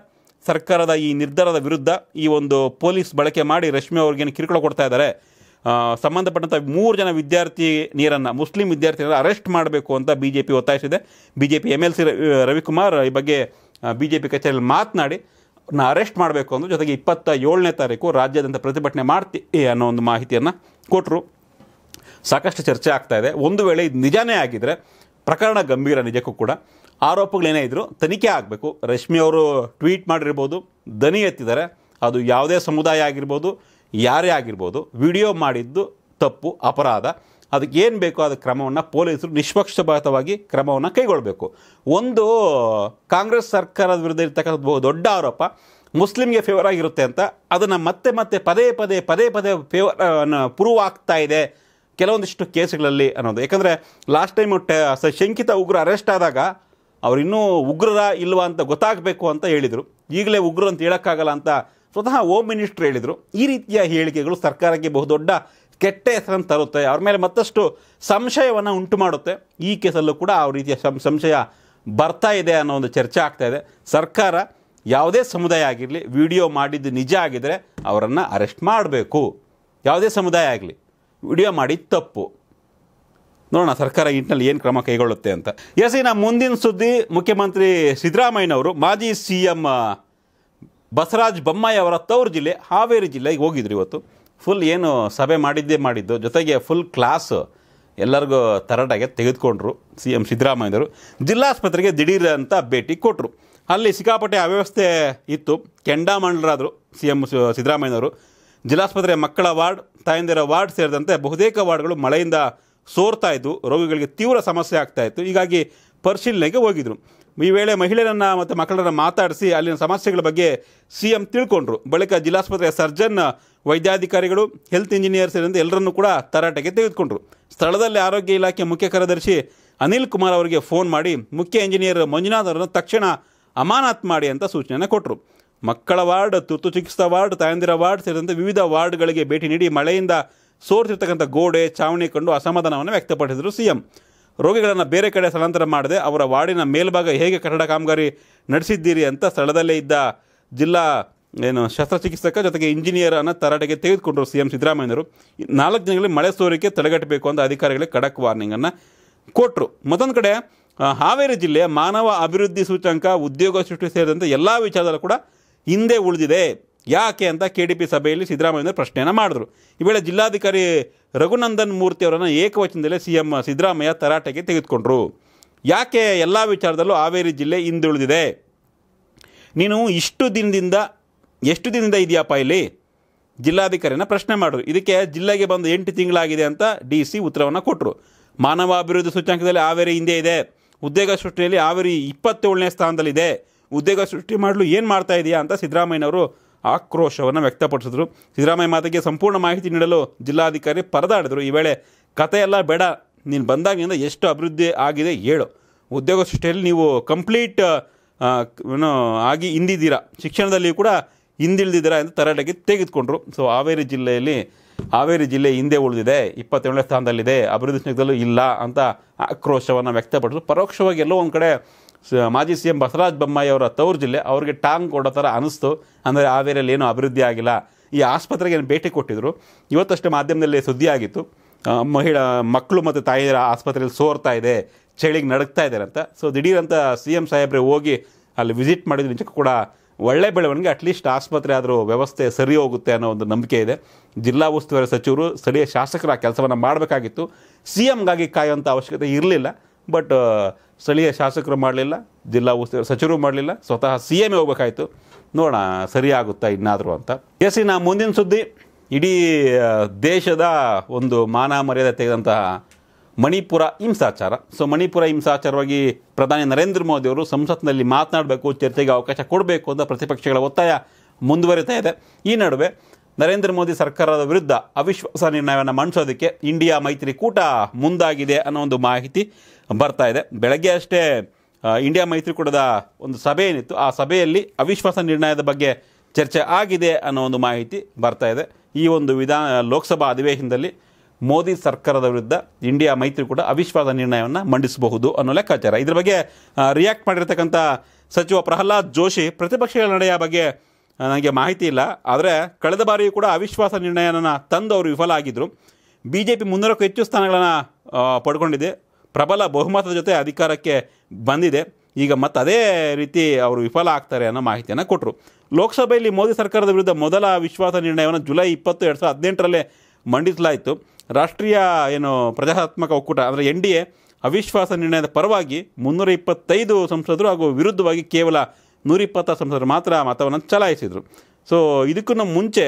[SPEAKER 1] ಸರ್ಕಾರದ ಈ ನಿರ್ಧಾರದ ವಿರುದ್ಧ ಈ ಒಂದು ಪೊಲೀಸ್ ಬಳಕೆ ಮಾಡಿ ರಶ್ಮಿ ಅವ್ರಿಗೇನು ಕಿರುಕುಳ ಕೊಡ್ತಾ ಇದ್ದಾರೆ ಸಂಬಂಧಪಟ್ಟಂಥ ಮೂರು ಜನ ವಿದ್ಯಾರ್ಥಿ ನೀರನ್ನು ಮುಸ್ಲಿಂ ವಿದ್ಯಾರ್ಥಿಗಳನ್ನು ಅರೆಸ್ಟ್ ಮಾಡಬೇಕು ಅಂತ ಬಿ ಜೆ ಪಿ ಒತ್ತಾಯಿಸಿದೆ B J P M L C Ravikumar ಈ ಬಗ್ಗೆ ಬಿ ಜೆ ಪಿ ಕಚೇರಿಯಲ್ಲಿ ಮಾತನಾಡಿ ನಾ ಅರೆಸ್ಟ್ ಮಾಡಬೇಕು ಅಂದು ಜೊತೆಗೆ ಇಪ್ಪತ್ತ ಏಳನೇ ತಾರೀಕು ರಾಜ್ಯಾದ್ಯಂತ ಪ್ರತಿಭಟನೆ ಮಾಡ್ತಿ ಅನ್ನೋ ಒಂದು ಮಾಹಿತಿಯನ್ನು ಕೊಟ್ಟರು ಸಾಕಷ್ಟು ಚರ್ಚೆ ಆಗ್ತಾ ಇದೆ ಒಂದು ವೇಳೆ ಇದು ನಿಜಾನೇ ಆಗಿದ್ದರೆ ಪ್ರಕರಣ ಗಂಭೀರ ನಿಜಕ್ಕೂ ಕೂಡ ಆರೋಪಗಳೇನೇ ಇದ್ದರೂ ತನಿಖೆ ಆಗಬೇಕು ರಶ್ಮಿ ಅವರು ಟ್ವೀಟ್ ಮಾಡಿರ್ಬೋದು ದನಿ ಎತ್ತಿದ್ದಾರೆ ಅದು ಯಾವುದೇ ಸಮುದಾಯ ಆಗಿರ್ಬೋದು ಯಾರೇ ಆಗಿರ್ಬೋದು ವಿಡಿಯೋ ಮಾಡಿದ್ದು ತಪ್ಪು ಅಪರಾಧ ಅದಕ್ಕೆ ಏನು ಬೇಕೋ ಅದ ಕ್ರಮವನ್ನು ಪೊಲೀಸರು ನಿಷ್ಪಕ್ಷಪಾತವಾಗಿ ಕ್ರಮವನ್ನು ಕೈಗೊಳ್ಳಬೇಕು ಒಂದು ಕಾಂಗ್ರೆಸ್ ಸರ್ಕಾರದ ವಿರುದ್ಧ ಇರ್ತಕ್ಕಂಥ ದೊಡ್ಡ ಆರೋಪ ಮುಸ್ಲಿಮ್ಗೆ ಫೇವರ್ ಆಗಿರುತ್ತೆ ಅಂತ ಅದನ್ನು ಮತ್ತೆ ಮತ್ತೆ ಪದೇ ಪದೇ ಪದೇ ಪದೇ ಫೇವರ್ ಪ್ರೂವ್ ಆಗ್ತಾ ಇದೆ ಕೆಲವೊಂದಿಷ್ಟು ಕೇಸ್ಗಳಲ್ಲಿ ಅನ್ನೋದು ಯಾಕಂದರೆ ಲಾಸ್ಟ್ ಟೈಮ್ ಟೆ ಶಂಕಿತ ಉಗ್ರ ಅರೆಸ್ಟ್ ಆದಾಗ ಅವರಿನ್ನೂ ಉಗ್ರರ ಇಲ್ವಾ ಅಂತ ಗೊತ್ತಾಗಬೇಕು ಅಂತ ಹೇಳಿದರು ಈಗಲೇ ಉಗ್ರರು ಅಂತ ಹೇಳೋಕ್ಕಾಗಲ್ಲ ಅಂತ ಸ್ವತಃ ಹೋಮ್ ಮಿನಿಸ್ಟ್ರ್ ಹೇಳಿದರು ಈ ರೀತಿಯ ಹೇಳಿಕೆಗಳು ಸರ್ಕಾರಕ್ಕೆ ಬಹುದೊಡ್ಡ ಕೆಟ್ಟ ಹೆಸರನ್ನು ತರುತ್ತೆ ಅವ್ರ ಮೇಲೆ ಮತ್ತಷ್ಟು ಸಂಶಯವನ್ನು ಉಂಟು ಮಾಡುತ್ತೆ ಈ ಕೇಸಲ್ಲೂ ಕೂಡ ಆ ರೀತಿಯ ಸಂಶಯ ಬರ್ತಾ ಇದೆ ಅನ್ನೋ ಒಂದು ಚರ್ಚೆ ಆಗ್ತಾ ಇದೆ ಸರ್ಕಾರ ಯಾವುದೇ ಸಮುದಾಯ ಆಗಿರಲಿ ವಿಡಿಯೋ ಮಾಡಿದ್ದು ನಿಜ ಆಗಿದರೆ ಅವರನ್ನು ಅರೆಸ್ಟ್ ಮಾಡಬೇಕು ಯಾವುದೇ ಸಮುದಾಯ ಆಗಲಿ ವಿಡಿಯೋ ಮಾಡಿ ತಪ್ಪು ನೋಡೋಣ ಸರ್ಕಾರ ಇಂಟ್ನಲ್ಲಿ ಏನು ಕ್ರಮ ಕೈಗೊಳ್ಳುತ್ತೆ ಅಂತ ಎಸ್ ಇನ್ನು ಮುಂದಿನ ಸುದ್ದಿ ಮುಖ್ಯಮಂತ್ರಿ ಸಿದ್ದರಾಮಯ್ಯನವರು ಮಾಜಿ ಸಿ ಎಮ್ ಬಸವರಾಜ್ ಬೊಮ್ಮಾಯಿ ಅವರ ತವರು ಜಿಲ್ಲೆ ಹಾವೇರಿ ಜಿಲ್ಲೆಗೆ ಹೋಗಿದ್ರು ಇವತ್ತು ಫುಲ್ ಏನು ಸಭೆ ಮಾಡಿದ್ದೇ ಮಾಡಿದ್ದು ಜೊತೆಗೆ ಫುಲ್ ಕ್ಲಾಸ್ ಎಲ್ಲರಿಗೂ ತರಾಟಾಗೆ ತೆಗೆದುಕೊಂಡ್ರು ಸಿ ಎಂ ಸಿದ್ದರಾಮಯ್ಯನವರು ಜಿಲ್ಲಾಸ್ಪತ್ರೆಗೆ ದಿಢೀರ್ ಅಂತ ಭೇಟಿ ಕೊಟ್ಟರು ಅಲ್ಲಿ ಸಿಕ್ಕಾಪಟ್ಟೆ ಅವ್ಯವಸ್ಥೆ ಇತ್ತು ಕೆಂಡಾಮಂಡಲರಾದರು ಸಿ ಎಂ ಸಿದ್ದರಾಮಯ್ಯನವರು ಜಿಲ್ಲಾಸ್ಪತ್ರೆ ಮಕ್ಕಳ ವಾರ್ಡ್ ತಾಯಂದಿರ ವಾರ್ಡ್ ಸೇರಿದಂತೆ ಬಹುತೇಕ ವಾರ್ಡ್ಗಳು ಮಳೆಯಿಂದ ಸೋರ್ತಾ ಇದ್ದು ರೋಗಿಗಳಿಗೆ ತೀವ್ರ ಸಮಸ್ಯೆ ಆಗ್ತಾ ಇತ್ತು ಹೀಗಾಗಿ ಪರಿಶೀಲನೆಗೆ ಹೋಗಿದ್ರು ಈ ವೇಳೆ ಮಹಿಳೆಯರನ್ನು ಮತ್ತು ಮಕ್ಕಳನ್ನು ಮಾತಾಡಿಸಿ ಅಲ್ಲಿನ ಸಮಸ್ಯೆಗಳ ಬಗ್ಗೆ ಸಿ ಎಂ ತಿಳ್ಕೊಂಡ್ರು ಬಳಿಕ ಜಿಲ್ಲಾಸ್ಪತ್ರೆಯ ಸರ್ಜನ್ ವೈದ್ಯಾಧಿಕಾರಿಗಳು ಹೆಲ್ತ್ ಇಂಜಿನಿಯರ್ ಸೇರಿದಂತೆ ಎಲ್ಲರನ್ನು ಕೂಡ ತರಾಟೆಗೆ ತೆಗೆದುಕೊಂಡ್ರು ಸ್ಥಳದಲ್ಲಿ ಆರೋಗ್ಯ ಇಲಾಖೆ ಮುಖ್ಯ ಕಾರ್ಯದರ್ಶಿ ಅನಿಲ್ ಕುಮಾರ್ ಅವರಿಗೆ ಫೋನ್ ಮಾಡಿ ಮುಖ್ಯ ಇಂಜಿನಿಯರ್ ಮಂಜುನಾಥ್ ಅವರನ್ನು ತಕ್ಷಣ ಅಮಾನತ್ ಮಾಡಿ ಅಂತ ಸೂಚನೆಯನ್ನು ಕೊಟ್ಟರು ಮಕ್ಕಳ ವಾರ್ಡ್ ತುರ್ತು ಚಿಕಿತ್ಸಾ ವಾರ್ಡ್ ತಾಯಂದಿರ ವಾರ್ಡ್ ಸೇರಿದಂತೆ ವಿವಿಧ ವಾರ್ಡ್ಗಳಿಗೆ ಭೇಟಿ ನೀಡಿ ಮಳೆಯಿಂದ ಸೋರ್ತಿರ್ತಕ್ಕಂಥ ಗೋಡೆ ಚಾವಣಿ ಕಂಡು ಅಸಮಾಧಾನವನ್ನು ವ್ಯಕ್ತಪಡಿಸಿದರು ಸಿಎಂ ರೋಗಿಗಳನ್ನು ಬೇರೆ ಕಡೆ ಸ್ಥಳಾಂತರ ಮಾಡದೆ ಅವರ ವಾರ್ಡಿನ ಮೇಲ್ಭಾಗ ಹೇಗೆ ಕಟ್ಟಡ ಕಾಮಗಾರಿ ನಡೆಸಿದ್ದೀರಿ ಅಂತ ಸ್ಥಳದಲ್ಲೇ ಇದ್ದ ಜಿಲ್ಲಾ ಏನು ಶಸ್ತ್ರಚಿಕಿತ್ಸಕ ಜೊತೆಗೆ ಇಂಜಿನಿಯರ್ ಅನ್ನ ತರಾಟೆಗೆ ತೆಗೆದುಕೊಂಡರು ಸಿಎಂ ಸಿದ್ದರಾಮಯ್ಯರು ನಾಲ್ಕು ದಿನಗಳಲ್ಲಿ ಮಳೆ ಸೋರಿಕೆ ತಡೆಗಟ್ಟಬೇಕು ಅಂತ ಅಧಿಕಾರಿಗಳಿಗೆ ಖಡಕ್ ವಾರ್ನಿಂಗನ್ನು ಕೊಟ್ಟರು ಮತ್ತೊಂದು ಕಡೆ ಹಾವೇರಿ ಜಿಲ್ಲೆಯ ಮಾನವ ಅಭಿವೃದ್ಧಿ ಸೂಚ್ಯಂಕ ಉದ್ಯೋಗ ಸೃಷ್ಟಿ ಸೇರಿದಂತೆ ಎಲ್ಲ ವಿಚಾರದಲ್ಲೂ ಕೂಡ ಹಿಂದೆ ಉಳಿದಿದೆ ಯಾಕೆ ಅಂತ ಕೆ ಡಿ ಪಿ ಸಭೆಯಲ್ಲಿ ಸಿದ್ದರಾಮಯ್ಯ ಪ್ರಶ್ನೆಯನ್ನು ಮಾಡಿದ್ರು ಈ ವೇಳೆ ಜಿಲ್ಲಾಧಿಕಾರಿ ರಘುನಂದನ್ ಮೂರ್ತಿ ಅವರನ್ನು ಏಕವಚನದಲ್ಲೇ ಸಿ ಎಂ ಸಿದ್ದರಾಮಯ್ಯ ತರಾಟೆಗೆ ತೆಗೆದುಕೊಂಡ್ರು ಯಾಕೆ ಎಲ್ಲ ವಿಚಾರದಲ್ಲೂ ಹಾವೇರಿ ಜಿಲ್ಲೆ ಹಿಂದುಳಿದಿದೆ ನೀನು ಇಷ್ಟು ದಿನದಿಂದ ಎಷ್ಟು ದಿನದಿಂದ ಇದೆಯಪ್ಪ ಇಲ್ಲಿ ಜಿಲ್ಲಾಧಿಕಾರಿಯನ್ನು ಪ್ರಶ್ನೆ ಮಾಡಿದ್ರು ಇದಕ್ಕೆ ಜಿಲ್ಲೆಗೆ ಬಂದು ಎಂಟು ತಿಂಗಳಾಗಿದೆ ಅಂತ ಡಿ ಸಿ ಉತ್ತರವನ್ನು ಕೊಟ್ಟರು ಮಾನವ ಅಭಿವೃದ್ಧಿ ಸೂಚ್ಯಾಂಕದಲ್ಲಿ ಹಾವೇರಿ ಹಿಂದೆ ಇದೆ ಉದ್ಯೋಗ ಸೃಷ್ಟಿಯಲ್ಲಿ ಹಾವೇರಿ ಇಪ್ಪತ್ತೇಳನೇ ಸ್ಥಾನದಲ್ಲಿದೆ ಉದ್ಯೋಗ ಸೃಷ್ಟಿ ಮಾಡಲು ಏನು ಮಾಡ್ತಾ ಇದೆಯಾ ಅಂತ ಸಿದ್ದರಾಮಯ್ಯನವರು ಆಕ್ರೋಶವನ್ನು ವ್ಯಕ್ತಪಡಿಸಿದ್ರು ಸಿದ್ದರಾಮಯ್ಯ ಮಾತಿಗೆ ಸಂಪೂರ್ಣ ಮಾಹಿತಿ ನೀಡಲು ಜಿಲ್ಲಾಧಿಕಾರಿ ಪರದಾಡಿದರು ಈ ವೇಳೆ ಕಥೆಯೆಲ್ಲ ಬೇಡ ನೀನು ಬಂದಾಗಿನಿಂದ ಎಷ್ಟು ಅಭಿವೃದ್ಧಿ ಆಗಿದೆ ಹೇಳು ಉದ್ಯೋಗ ಸೃಷ್ಟಿಯಲ್ಲಿ ನೀವು ಕಂಪ್ಲೀಟ್ ಏನು ಆಗಿ ಹಿಂದಿದ್ದೀರಾ ಶಿಕ್ಷಣದಲ್ಲಿ ಕೂಡ ಹಿಂದಿಳಿದಿದ್ದೀರಾ ಎಂದು ತರಾಟೆಗೆ ತೆಗೆದುಕೊಂಡ್ರು ಸೊ ಹಾವೇರಿ ಜಿಲ್ಲೆಯಲ್ಲಿ ಹಾವೇರಿ ಜಿಲ್ಲೆ ಹಿಂದೆ ಉಳಿದಿದೆ ಇಪ್ಪತ್ತೇಳನೇ ಸ್ಥಾನದಲ್ಲಿದೆ ಅಭಿವೃದ್ಧಿ ಸ್ಥಿತಿಯಲ್ಲೂ ಇಲ್ಲ ಅಂತ ಆಕ್ರೋಶವನ್ನು ವ್ಯಕ್ತಪಡಿಸಿದ್ರು ಪರೋಕ್ಷವಾಗಿ ಎಲ್ಲೋ ಒಂದು ಕಡೆ ಮಾಜಿ ಸಿ ಎಂ ಬಸವರಾಜ ಅವರ ತವರು ಜಿಲ್ಲೆ ಅವ್ರಿಗೆ ಟಾಂಗ್ ಕೊಡೋ ಥರ ಅನಿಸ್ತು ಅಂದರೆ ಆ ಹಾವೇರಿಯಲ್ಲಿ ಏನೂ ಅಭಿವೃದ್ಧಿ ಆಗಿಲ್ಲ ಈ ಆಸ್ಪತ್ರೆಗೆ ಏನು ಭೇಟಿ ಕೊಟ್ಟಿದ್ದರು ಇವತ್ತಷ್ಟೇ ಮಾಧ್ಯಮದಲ್ಲಿ ಸುದ್ದಿಯಾಗಿತ್ತು ಮಹಿಳಾ ಮಕ್ಕಳು ಮತ್ತು ತಾಯಿಯರ ಆಸ್ಪತ್ರೆಯಲ್ಲಿ ಸೋರ್ತಾ ಇದೆ ಚಳಿಗೆ ನಡಕ್ತಾ ಇದ್ದಾರೆ ಅಂತ ಸೊ ದಿಢೀರಂತ ಸಿ ಎಂ ಸಾಹೇಬ್ರೆ ಹೋಗಿ ಅಲ್ಲಿ ವಿಸಿಟ್ ಮಾಡಿದ ನಿಜಕ್ಕೂ ಕೂಡ ಒಳ್ಳೆ ಬೆಳವಣಿಗೆ ಅಟ್ಲೀಸ್ಟ್ ಆಸ್ಪತ್ರೆ ಆದರೂ ವ್ಯವಸ್ಥೆ ಸರಿ ಹೋಗುತ್ತೆ ಅನ್ನೋ ಒಂದು ನಂಬಿಕೆ ಇದೆ ಜಿಲ್ಲಾ ಉಸ್ತುವಾರಿ ಸಚಿವರು ಸ್ಥಳೀಯ ಶಾಸಕರ ಕೆಲಸವನ್ನು ಮಾಡಬೇಕಾಗಿತ್ತು ಸಿ ಎಮ್ಗಾಗಿ ಕಾಯುವಂಥ ಅವಶ್ಯಕತೆ ಇರಲಿಲ್ಲ ಬಟ್ ಸ್ಥಳೀಯ ಶಾಸಕರು ಮಾಡಲಿಲ್ಲ ಜಿಲ್ಲಾ ಉಸ್ತುವಾರಿ ಸಚಿವರು ಮಾಡಲಿಲ್ಲ ಸ್ವತಃ ಸಿ ಎಮ್ ಹೋಗ್ಬೇಕಾಯ್ತು ನೋಡೋಣ ಸರಿಯಾಗುತ್ತಾ ಇನ್ನಾದರೂ ಅಂತ ಎಸ್ ನಾ ಮುಂದಿನ ಸುದ್ದಿ ಇಡೀ ದೇಶದ ಒಂದು ಮಾನ ಮರ್ಯಾದೆ ತೆಗೆದಂತಹ ಮಣಿಪುರ ಹಿಂಸಾಚಾರ ಸೊ ಮಣಿಪುರ ಹಿಂಸಾಚಾರವಾಗಿ ಪ್ರಧಾನಿ ನರೇಂದ್ರ ಮೋದಿ ಅವರು ಸಂಸತ್ನಲ್ಲಿ ಮಾತನಾಡಬೇಕು ಚರ್ಚೆಗೆ ಅವಕಾಶ ಕೊಡಬೇಕು ಅಂತ ಪ್ರತಿಪಕ್ಷಗಳ ಒತ್ತಾಯ ಮುಂದುವರಿತಾ ಇದೆ ಈ ನಡುವೆ ನರೇಂದ್ರ ಮೋದಿ ಸರ್ಕಾರದ ವಿರುದ್ಧ ಅವಿಶ್ವಾಸ ನಿರ್ಣಯವನ್ನು ಮಂಡಿಸೋದಕ್ಕೆ ಇಂಡಿಯಾ ಮೈತ್ರಿಕೂಟ ಮುಂದಾಗಿದೆ ಅನ್ನೋ ಒಂದು ಮಾಹಿತಿ ಬರ್ತಾ ಇದೆ ಬೆಳಗ್ಗೆ ಅಷ್ಟೇ ಇಂಡಿಯಾ ಮೈತ್ರಿಕೂಟದ ಒಂದು ಸಭೆ ಏನಿತ್ತು ಆ ಸಭೆಯಲ್ಲಿ ಅವಿಶ್ವಾಸ ನಿರ್ಣಯದ ಬಗ್ಗೆ ಚರ್ಚೆ ಆಗಿದೆ ಅನ್ನೋ ಒಂದು ಮಾಹಿತಿ ಬರ್ತಾ ಇದೆ ಈ ಒಂದು ವಿಧಾನ ಲೋಕಸಭಾ ಅಧಿವೇಶನದಲ್ಲಿ ಮೋದಿ ಸರ್ಕಾರದ ವಿರುದ್ಧ ಇಂಡಿಯಾ ಮೈತ್ರಿಕೂಟ ಅವಿಶ್ವಾಸ ನಿರ್ಣಯವನ್ನು ಮಂಡಿಸಬಹುದು ಅನ್ನೋ ಲೆಕ್ಕಾಚಾರ ಇದರ ಬಗ್ಗೆ ರಿಯಾಕ್ಟ್ ಮಾಡಿರ್ತಕ್ಕಂಥ ಸಚಿವ ಪ್ರಹ್ಲಾದ್ ಜೋಶಿ ಪ್ರತಿಪಕ್ಷಗಳ ನಡೆಯ ಬಗ್ಗೆ ನನಗೆ ಮಾಹಿತಿ ಇಲ್ಲ ಆದರೆ ಕಳೆದ ಬಾರಿಯೂ ಕೂಡ ಅವಿಶ್ವಾಸ ನಿರ್ಣಯನ ತಂದು ಅವರು ವಿಫಲ ಆಗಿದ್ದರು ಬಿ ಜೆ ಪಿ ಮುನ್ನೂರಕ್ಕೂ ಹೆಚ್ಚು ಸ್ಥಾನಗಳನ್ನು ಪಡ್ಕೊಂಡಿದೆ ಪ್ರಬಲ ಬಹುಮತದ ಜೊತೆ ಅಧಿಕಾರಕ್ಕೆ ಬಂದಿದೆ ಈಗ ಮತ್ತು ಅದೇ ರೀತಿ ಅವರು ವಿಫಲ ಆಗ್ತಾರೆ ಅನ್ನೋ ಮಾಹಿತಿಯನ್ನು ಕೊಟ್ಟರು ಲೋಕಸಭೆಯಲ್ಲಿ ಮೋದಿ ಸರ್ಕಾರದ ವಿರುದ್ಧ ಮೊದಲ ವಿಶ್ವಾಸ ನಿರ್ಣಯವನ್ನು ಜುಲೈ ಇಪ್ಪತ್ತು ಎರಡು ಸಾವಿರದ ಹದಿನೆಂಟರಲ್ಲೇ ಮಂಡಿಸಲಾಯಿತು ರಾಷ್ಟ್ರೀಯ ಏನು ಪ್ರಜಾತ್ಮಕ ಒಕ್ಕೂಟ ಅಂದರೆ ಎನ್ ಡಿ ಎ ಅವಿಶ್ವಾಸ ನಿರ್ಣಯದ ಪರವಾಗಿ ಮುನ್ನೂರ ಇಪ್ಪತ್ತೈದು ಸಂಸದರು ಹಾಗೂ ವಿರುದ್ಧವಾಗಿ ಕೇವಲ ನೂರಿಪ್ಪತ್ತ ಸಂಸದರು ಮಾತ್ರ ಮತವನ್ನು ಚಲಾಯಿಸಿದರು ಸೊ ಇದಕ್ಕೂ ಮುಂಚೆ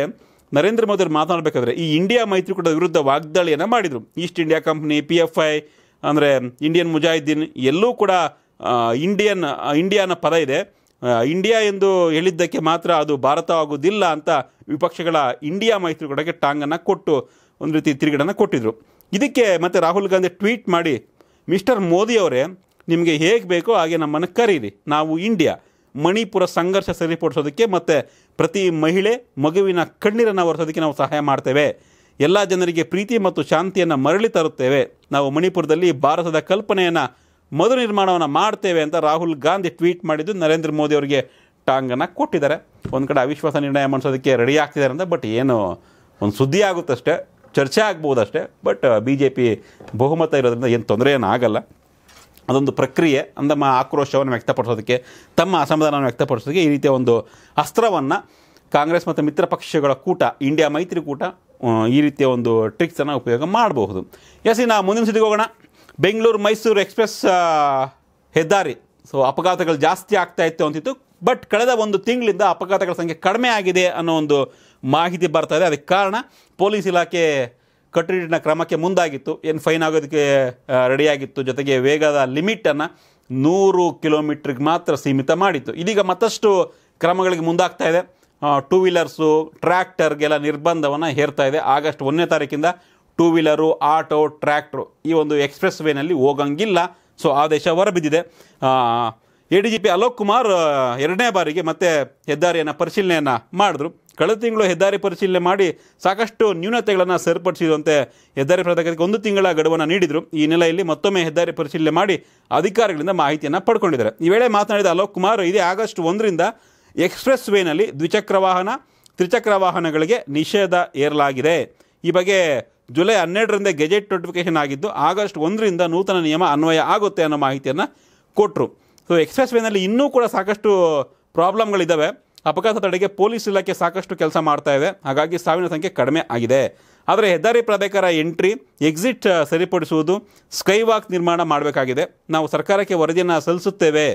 [SPEAKER 1] ನರೇಂದ್ರ ಮೋದಿ ಮಾತನಾಡಬೇಕಾದ್ರೆ ಈ ಇಂಡಿಯಾ ಮೈತ್ರಿಕೂಟದ ವಿರುದ್ಧ ವಾಗ್ದಾಳಿಯನ್ನು ಮಾಡಿದರು east India company P F I ಅಂದರೆ ಇಂಡಿಯನ್ ಮುಜಾಹಿದ್ದೀನ್ ಎಲ್ಲೂ ಕೂಡ ಇಂಡಿಯನ್ ಇಂಡಿಯಾನ ಪದ ಇದೆ ಇಂಡಿಯಾ ಎಂದು ಹೇಳಿದ್ದಕ್ಕೆ ಮಾತ್ರ ಅದು ಭಾರತವಾಗುವುದಿಲ್ಲ ಅಂತ ವಿಪಕ್ಷಗಳ ಇಂಡಿಯಾ ಮೈತ್ರಿಕೂಟಕ್ಕೆ ಟಾಂಗನ್ನು ಕೊಟ್ಟು ಒಂದು ರೀತಿ ತಿರುಗಿಡನ್ನು ಕೊಟ್ಟಿದ್ದರು ಇದಕ್ಕೆ ಮತ್ತು ರಾಹುಲ್ ಗಾಂಧಿ ಟ್ವೀಟ್ ಮಾಡಿ ಮಿಸ್ಟರ್ ಮೋದಿಯವರೇ ನಿಮಗೆ ಹೇಗೆ ಬೇಕೋ ಹಾಗೆ ನಮ್ಮನ್ನು ಕರೀರಿ ನಾವು ಇಂಡಿಯಾ ಮಣಿಪುರ ಸಂಘರ್ಷ ಸರಿಪಡಿಸೋದಕ್ಕೆ ಮತ್ತು ಪ್ರತಿ ಮಹಿಳೆ ಮಗುವಿನ ಕಣ್ಣೀರನ್ನು ಒರೆಸೋದಕ್ಕೆ ನಾವು ಸಹಾಯ ಮಾಡ್ತೇವೆ ಎಲ್ಲ ಜನರಿಗೆ ಪ್ರೀತಿ ಮತ್ತು ಶಾಂತಿಯನ್ನು ಮರಳಿ ತರುತ್ತೇವೆ ನಾವು ಮಣಿಪುರದಲ್ಲಿ ಭಾರತದ ಕಲ್ಪನೆಯನ್ನು ಮರು ನಿರ್ಮಾಣವನ್ನು ಮಾಡ್ತೇವೆ ಅಂತ ರಾಹುಲ್ ಗಾಂಧಿ ಟ್ವೀಟ್ ಮಾಡಿದ್ದು ನರೇಂದ್ರ ಮೋದಿ ಅವರಿಗೆ ಟಾಂಗನ್ನು ಕೊಟ್ಟಿದ್ದಾರೆ ಒಂದು ಕಡೆ ಅವಿಶ್ವಾಸ ನಿರ್ಣಯ ಮಾಡಿಸೋದಕ್ಕೆ ರೆಡಿ ಆಗ್ತಿದ್ದಾರೆ ಅಂತ ಬಟ್ ಏನು ಒಂದು ಸುದ್ದಿ ಆಗುತ್ತಷ್ಟೇ ಚರ್ಚೆ ಆಗ್ಬೋದಷ್ಟೇ ಬಟ್ ಬಿ ಜೆ ಪಿ ಬಹುಮತ ಇರೋದ್ರಿಂದ ಏನು ತೊಂದರೆ ಏನು ಆಗಲ್ಲ ಅದೊಂದು ಪ್ರಕ್ರಿಯೆ ಅಂದಮ್ಮ ಆಕ್ರೋಶವನ್ನು ವ್ಯಕ್ತಪಡಿಸೋದಕ್ಕೆ ತಮ್ಮ ಅಸಮಾಧಾನವನ್ನು ವ್ಯಕ್ತಪಡಿಸೋದಕ್ಕೆ ಈ ರೀತಿಯ ಒಂದು ಅಸ್ತ್ರವನ್ನು ಕಾಂಗ್ರೆಸ್ ಮತ್ತು ಮಿತ್ರ ಪಕ್ಷಗಳ ಕೂಟ ಇಂಡಿಯಾ ಮೈತ್ರಿಕೂಟ ಈ ರೀತಿಯ ಒಂದು ಟ್ರಿಕ್ಸನ್ನು ಉಪಯೋಗ ಮಾಡಬಹುದು ಎಸ್ ಇನ್ನು ಮುಂದಿನ ಸಿಟಿಗೆ ಹೋಗೋಣ ಬೆಂಗಳೂರು ಮೈಸೂರು ಎಕ್ಸ್ಪ್ರೆಸ್ ಹೆದ್ದಾರಿ ಸೊ ಅಪಘಾತಗಳು ಜಾಸ್ತಿ ಆಗ್ತಾ ಇತ್ತು ಅಂತಿತ್ತು ಬಟ್ ಕಳೆದ ಒಂದು ತಿಂಗಳಿಂದ ಅಪಘಾತಗಳ ಸಂಖ್ಯೆ ಕಡಿಮೆ ಆಗಿದೆ ಅನ್ನೋ ಒಂದು ಮಾಹಿತಿ ಬರ್ತಾ ಇದೆ ಅದಕ್ಕೆ ಕಾರಣ ಪೊಲೀಸ್ ಇಲಾಖೆ ಕಟ್ಟುನಿಟ್ಟಿನ ಕ್ರಮಕ್ಕೆ ಮುಂದಾಗಿತ್ತು ಏನು ಫೈನ್ ಆಗೋದಕ್ಕೆ ರೆಡಿಯಾಗಿತ್ತು ಜೊತೆಗೆ ವೇಗದ ಲಿಮಿಟನ್ನು ನೂರು ಕಿಲೋಮೀಟ್ರಿಗೆ ಮಾತ್ರ ಸೀಮಿತ ಮಾಡಿತ್ತು ಇದೀಗ ಮತ್ತಷ್ಟು ಕ್ರಮಗಳಿಗೆ ಮುಂದಾಗ್ತಾ ಇದೆ ಟೂ ವೀಲರ್ಸು ಟ್ರ್ಯಾಕ್ಟರ್ಗೆಲ್ಲ ನಿರ್ಬಂಧವನ್ನು ಹೇರ್ತಾ ಇದೆ ಆಗಸ್ಟ್ ಒಂದನೇ ತಾರೀಕಿಂದ ಟೂ ವೀಲರು ಆಟೋ ಟ್ರ್ಯಾಕ್ಟ್ರು ಈ ಒಂದು ಎಕ್ಸ್ಪ್ರೆಸ್ ವೇನಲ್ಲಿ ಹೋಗಂಗಿಲ್ಲ ಸೊ ಆದೇಶ ಹೊರಬಿದ್ದಿದೆ A D G P Alok Kumar ಎರಡನೇ ಬಾರಿಗೆ ಮತ್ತೆ ಹೆದ್ದಾರಿಯನ್ನು ಪರಿಶೀಲನೆಯನ್ನು ಮಾಡಿದ್ರು ಕಳೆದ ತಿಂಗಳು ಹೆದ್ದಾರಿ ಪರಿಶೀಲನೆ ಮಾಡಿ ಸಾಕಷ್ಟು ನ್ಯೂನತೆಗಳನ್ನು ಸರಿಪಡಿಸಿದಂತೆ ಹೆದ್ದಾರಿ ಪ್ರಾಧಿಕಾರಕ್ಕೆ ಒಂದು ತಿಂಗಳ ಗಡುವನ್ನು ನೀಡಿದರು ಈ ನೆಲೆಯಲ್ಲಿ ಮತ್ತೊಮ್ಮೆ ಹೆದ್ದಾರಿ ಪರಿಶೀಲನೆ ಮಾಡಿ ಅಧಿಕಾರಿಗಳಿಂದ ಮಾಹಿತಿಯನ್ನು ಪಡ್ಕೊಂಡಿದ್ದಾರೆ ಈ ವೇಳೆ ಮಾತನಾಡಿದ ಅಲೋಕ್ ಕುಮಾರ್ ಇದೇ ಆಗಸ್ಟ್ ಒಂದರಿಂದ ಎಕ್ಸ್ಪ್ರೆಸ್ ವೇನಲ್ಲಿ ದ್ವಿಚಕ್ರ ವಾಹನ ತ್ರಿಚಕ್ರ ವಾಹನಗಳಿಗೆ ನಿಷೇಧ ಏರಲಾಗಿದೆ ಈ ಬಗ್ಗೆ ಜುಲೈ ಹನ್ನೆರಡರಿಂದ ಗೆಜೆಟ್ ನೋಟಿಫಿಕೇಷನ್ ಆಗಿದ್ದು ಆಗಸ್ಟ್ ಒಂದರಿಂದ ನೂತನ ನಿಯಮ ಅನ್ವಯ ಆಗುತ್ತೆ ಅನ್ನೋ ಮಾಹಿತಿಯನ್ನು ಕೊಟ್ಟರು ಸೊ ಎಕ್ಸ್ಪ್ರೆಸ್ ವೇನಲ್ಲಿ ಇನ್ನೂ ಕೂಡ ಸಾಕಷ್ಟು ಪ್ರಾಬ್ಲಮ್ಗಳಿದ್ದಾವೆ ಅಪಘಾತ ತಡೆಗೆ ಪೊಲೀಸ್ ಇಲಾಖೆ ಸಾಕಷ್ಟು ಕೆಲಸ ಮಾಡ್ತಾ ಇದೆ ಹಾಗಾಗಿ ಸಾವಿನ ಸಂಖ್ಯೆ ಕಡಿಮೆ ಆಗಿದೆ ಆದರೆ ಹೆದ್ದಾರಿ ಪ್ರಾಧಿಕಾರ ಎಂಟ್ರಿ ಎಕ್ಸಿಟ್ ಸರಿಪಡಿಸುವುದು ಸ್ಕೈವಾಕ್ ನಿರ್ಮಾಣ ಮಾಡಬೇಕಾಗಿದೆ ನಾವು ಸರ್ಕಾರಕ್ಕೆ ವರದಿಯನ್ನು ಸಲ್ಲಿಸುತ್ತೇವೆ